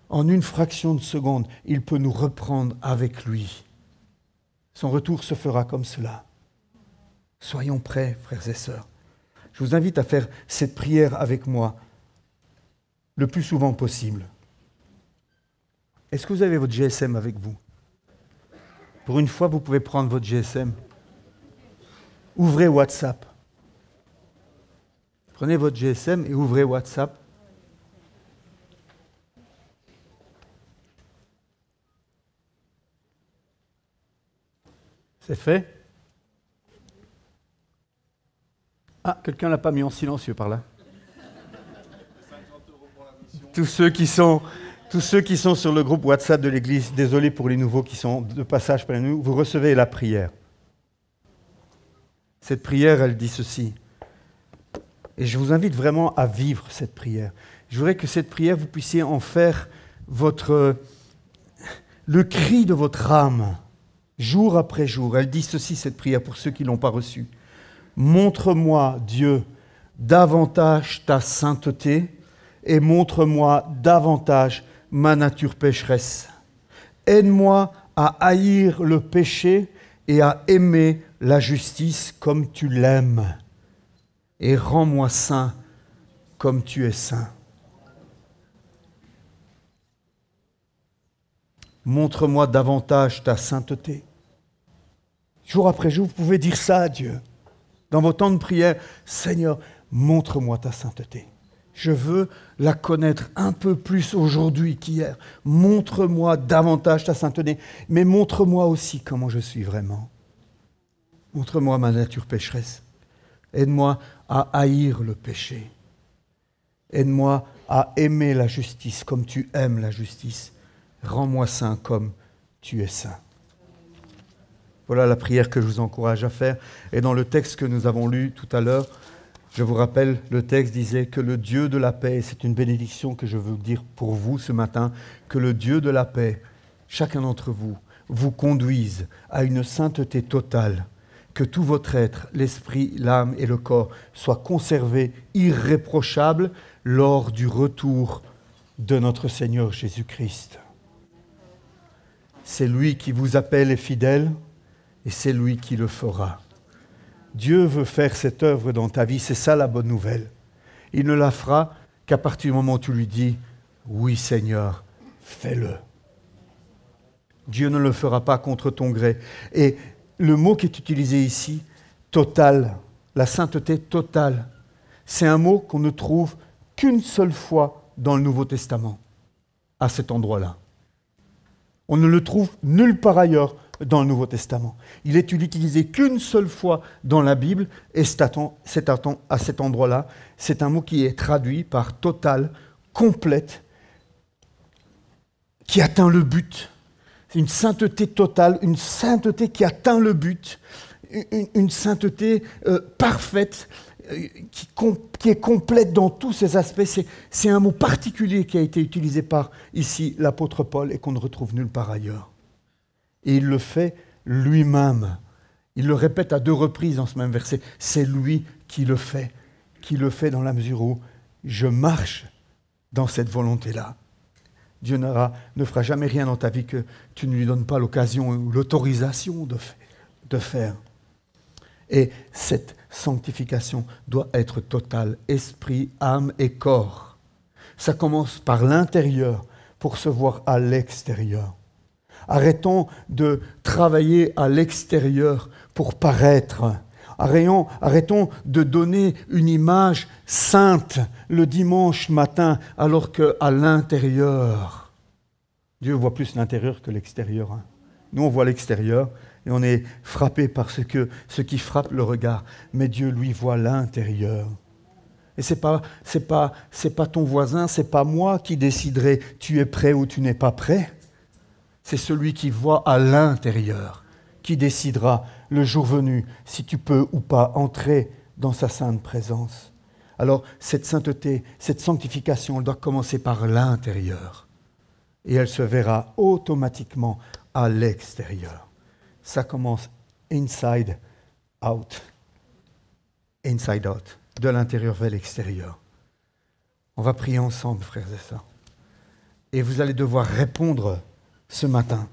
S1: En une fraction de seconde, il peut nous reprendre avec lui. Son retour se fera comme cela. Soyons prêts, frères et sœurs. Je vous invite à faire cette prière avec moi le plus souvent possible. Est-ce que vous avez votre GSM avec vous Pour une fois, vous pouvez prendre votre GSM. Ouvrez WhatsApp. Prenez votre GSM et ouvrez WhatsApp. C'est fait Ah, quelqu'un l'a pas mis en silencieux par là. Tous ceux qui sont tous ceux qui sont sur le groupe WhatsApp de l'Église, désolé pour les nouveaux qui sont de passage parmi nous, vous recevez la prière. Cette prière, elle dit ceci. Et je vous invite vraiment à vivre cette prière. Je voudrais que cette prière, vous puissiez en faire votre, le cri de votre âme, jour après jour. Elle dit ceci, cette prière, pour ceux qui ne l'ont pas reçue. Montre-moi, Dieu, davantage ta sainteté et montre-moi davantage ma nature pécheresse. Aide-moi à haïr le péché et à aimer la justice comme tu l'aimes. Et rends-moi saint comme tu es saint. Montre-moi davantage ta sainteté. Jour après jour, vous pouvez dire ça à Dieu. Dans vos temps de prière, Seigneur, montre-moi ta sainteté. Je veux la connaître un peu plus aujourd'hui qu'hier. Montre-moi davantage ta sainteté, mais montre-moi aussi comment je suis vraiment. Montre-moi ma nature pécheresse. Aide-moi à haïr le péché. Aide-moi à aimer la justice comme tu aimes la justice. Rends-moi saint comme tu es saint. Voilà la prière que je vous encourage à faire. Et dans le texte que nous avons lu tout à l'heure, je vous rappelle, le texte disait que le Dieu de la paix, c'est une bénédiction que je veux dire pour vous ce matin, que le Dieu de la paix, chacun d'entre vous, vous conduise à une sainteté totale, que tout votre être, l'esprit, l'âme et le corps soient conservés irréprochables lors du retour de notre Seigneur Jésus-Christ. C'est lui qui vous appelle et fidèle, et c'est lui qui le fera. Dieu veut faire cette œuvre dans ta vie, c'est ça la bonne nouvelle. Il ne la fera qu'à partir du moment où tu lui dis, oui Seigneur, fais-le. Dieu ne le fera pas contre ton gré. Et le mot qui est utilisé ici, total, la sainteté totale, c'est un mot qu'on ne trouve qu'une seule fois dans le Nouveau Testament, à cet endroit-là. On ne le trouve nulle part ailleurs dans le Nouveau Testament. Il est utilisé qu'une seule fois dans la Bible, et c'est à cet endroit-là. C'est un mot qui est traduit par total, complète, qui atteint le but. C'est une sainteté totale, une sainteté qui atteint le but, une, sainteté euh, parfaite, euh, qui, qui, est complète dans tous ses aspects. C'est un mot particulier qui a été utilisé par ici l'apôtre Paul et qu'on ne retrouve nulle part ailleurs. Et il le fait lui-même. Il le répète à deux reprises dans ce même verset. C'est lui qui le fait, qui le fait dans la mesure où je marche dans cette volonté-là. Dieu ne fera jamais rien dans ta vie que tu ne lui donnes pas l'occasion ou l'autorisation de, faire. Et cette sanctification doit être totale, esprit, âme et corps. Ça commence par l'intérieur pour se voir à l'extérieur. Arrêtons de travailler à l'extérieur pour paraître. Arrêtons, arrêtons, de donner une image sainte le dimanche matin alors qu'à l'intérieur, Dieu voit plus l'intérieur que l'extérieur. Hein. Nous, on voit l'extérieur et on est frappé par ce, que, ce qui frappe le regard, mais Dieu lui voit l'intérieur. Et ce n'est pas, c'est pas, c'est pas ton voisin, c'est pas moi qui déciderai tu es prêt ou tu n'es pas prêt c'est celui qui voit à l'intérieur qui décidera le jour venu si tu peux ou pas entrer dans sa sainte présence. Alors cette sainteté, cette sanctification, elle doit commencer par l'intérieur. Et elle se verra automatiquement à l'extérieur. Ça commence inside out. Inside out. De l'intérieur vers l'extérieur. On va prier ensemble, frères et sœurs. Et vous allez devoir répondre ce matin.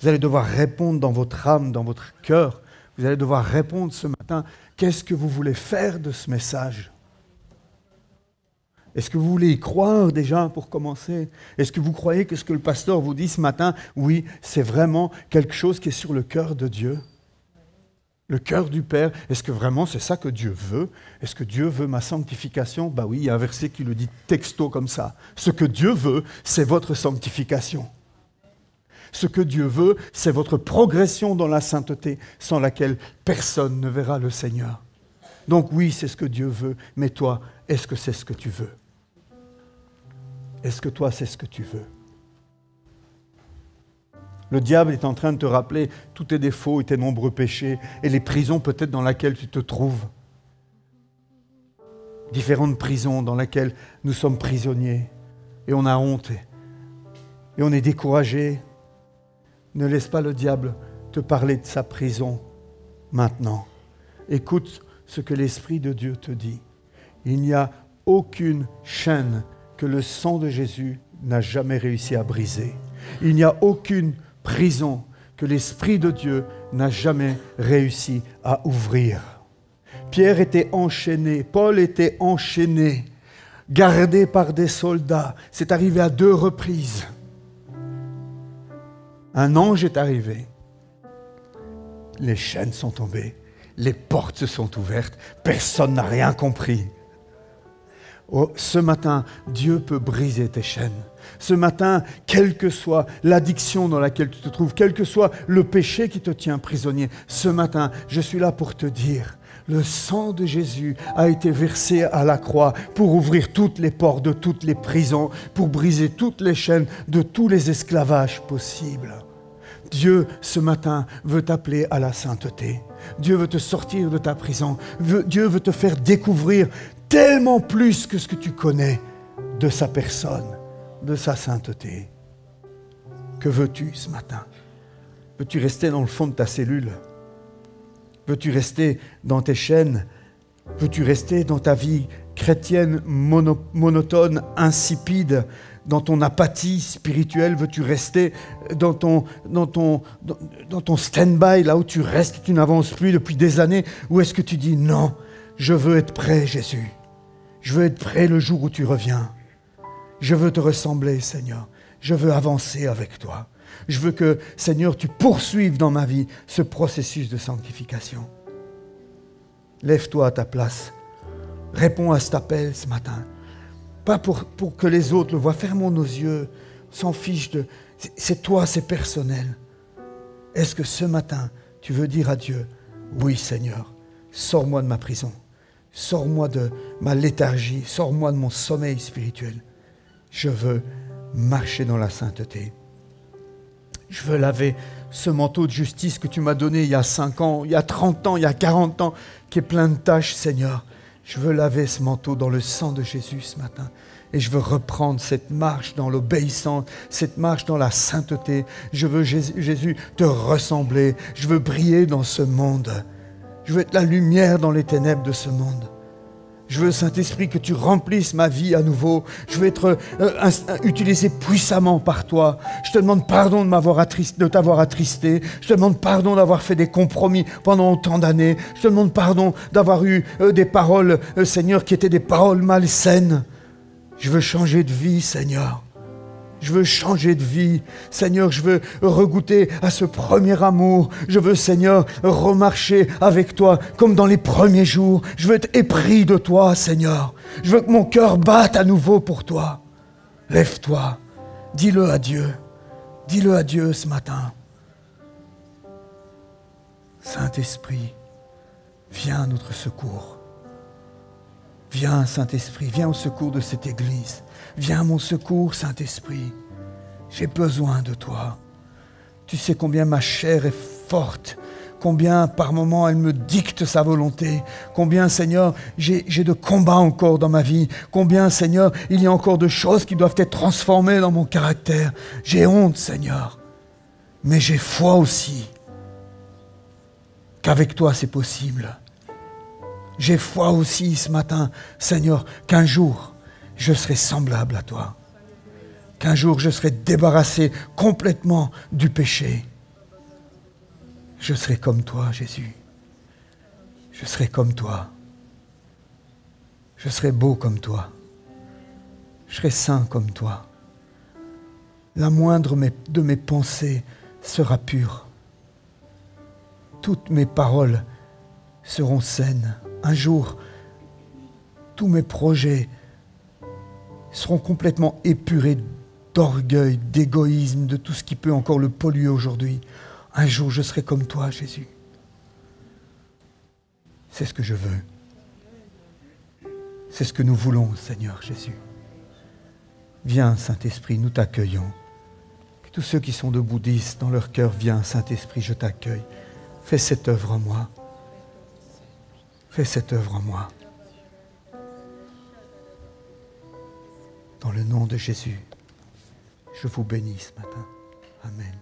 S1: Vous allez devoir répondre dans votre âme, dans votre cœur. Vous allez devoir répondre ce matin, qu'est-ce que vous voulez faire de ce message Est-ce que vous voulez y croire déjà pour commencer Est-ce que vous croyez que ce que le pasteur vous dit ce matin, oui, c'est vraiment quelque chose qui est sur le cœur de Dieu le cœur du Père, est-ce que vraiment c'est ça que Dieu veut Est-ce que Dieu veut ma sanctification Bah ben oui, il y a un verset qui le dit texto comme ça. Ce que Dieu veut, c'est votre sanctification. Ce que Dieu veut, c'est votre progression dans la sainteté sans laquelle personne ne verra le Seigneur. Donc oui, c'est ce que Dieu veut, mais toi, est-ce que c'est ce que tu veux Est-ce que toi, c'est ce que tu veux le diable est en train de te rappeler tous tes défauts et tes nombreux péchés et les prisons peut-être dans lesquelles tu te trouves. Différentes prisons dans lesquelles nous sommes prisonniers et on a honte et on est découragé ne laisse pas le diable te parler de sa prison maintenant. Écoute ce que l'Esprit de Dieu te dit. Il n'y a aucune chaîne que le sang de Jésus n'a jamais réussi à briser. Il n'y a aucune prison que l'Esprit de Dieu n'a jamais réussi à ouvrir. Pierre était enchaîné, Paul était enchaîné, gardé par des soldats. C'est arrivé à deux reprises. Un ange est arrivé. Les chaînes sont tombées. Les portes se sont ouvertes. Personne n'a rien compris. Oh, ce matin, Dieu peut briser tes chaînes. Ce matin, quelle que soit l'addiction dans laquelle tu te trouves, quel que soit le péché qui te tient prisonnier, ce matin, je suis là pour te dire, le sang de Jésus a été versé à la croix pour ouvrir toutes les portes de toutes les prisons, pour briser toutes les chaînes de tous les esclavages possibles. Dieu, ce matin, veut t'appeler à la sainteté. Dieu veut te sortir de ta prison. Dieu veut te faire découvrir tellement plus que ce que tu connais de sa personne, de sa sainteté. Que veux-tu ce matin Veux-tu rester dans le fond de ta cellule Veux-tu rester dans tes chaînes Veux-tu rester dans ta vie chrétienne monotone, insipide dans ton apathie spirituelle Veux-tu rester dans ton, dans ton, dans, ton stand-by, là où tu restes, tu n'avances plus depuis des années Ou est-ce que tu dis non, je veux être prêt, Jésus Je veux être prêt le jour où tu reviens. Je veux te ressembler, Seigneur. Je veux avancer avec toi. Je veux que, Seigneur, tu poursuives dans ma vie ce processus de sanctification. Lève-toi à ta place. Réponds à cet appel ce matin pas pour, que les autres le voient. Fermons nos yeux, s'en fiche de... C'est toi, c'est personnel. Est-ce que ce matin, tu veux dire à Dieu, oui Seigneur, sors-moi de ma prison, sors-moi de ma léthargie, sors-moi de mon sommeil spirituel. Je veux marcher dans la sainteté. Je veux laver ce manteau de justice que tu m'as donné il y a 5 ans, il y a 30 ans, il y a 40 ans, qui est plein de tâches, Seigneur. Je veux laver ce manteau dans le sang de Jésus ce matin. Et je veux reprendre cette marche dans l'obéissance, cette marche dans la sainteté. Je veux, Jésus, te ressembler. Je veux briller dans ce monde. Je veux être la lumière dans les ténèbres de ce monde. Je veux, Saint-Esprit, que tu remplisses ma vie à nouveau. Je veux être euh, utilisé puissamment par toi. Je te demande pardon de m'avoir de t'avoir attristé. Je te demande pardon d'avoir fait des compromis pendant autant d'années. Je te demande pardon d'avoir eu euh, des paroles, euh, Seigneur, qui étaient des paroles malsaines. Je veux changer de vie, Seigneur. Je veux changer de vie. Seigneur, je veux regoûter à ce premier amour. Je veux, Seigneur, remarcher avec toi comme dans les premiers jours. Je veux être épris de toi, Seigneur. Je veux que mon cœur batte à nouveau pour toi. Lève-toi. Dis-le à Dieu. Dis-le à Dieu ce matin. Saint-Esprit, viens à notre secours. Viens, Saint-Esprit, viens au secours de cette Église. Viens à mon secours, Saint-Esprit. J'ai besoin de toi. Tu sais combien ma chair est forte, combien par moments elle me dicte sa volonté, combien Seigneur j'ai de combats encore dans ma vie, combien Seigneur il y a encore de choses qui doivent être transformées dans mon caractère. J'ai honte Seigneur, mais j'ai foi aussi qu'avec toi c'est possible. J'ai foi aussi ce matin Seigneur qu'un jour je serai semblable à toi. Qu'un jour je serai débarrassé complètement du péché. Je serai comme toi, Jésus. Je serai comme toi. Je serai beau comme toi. Je serai saint comme toi. La moindre de mes pensées sera pure. Toutes mes paroles seront saines. Un jour, tous mes projets seront complètement épurés d'orgueil, d'égoïsme, de tout ce qui peut encore le polluer aujourd'hui. Un jour, je serai comme toi, Jésus. C'est ce que je veux. C'est ce que nous voulons, Seigneur Jésus. Viens, Saint-Esprit, nous t'accueillons. Tous ceux qui sont de bouddhistes, dans leur cœur, viens, Saint-Esprit, je t'accueille. Fais cette œuvre en moi. Fais cette œuvre en moi. Dans le nom de Jésus, je vous bénis ce matin. Amen.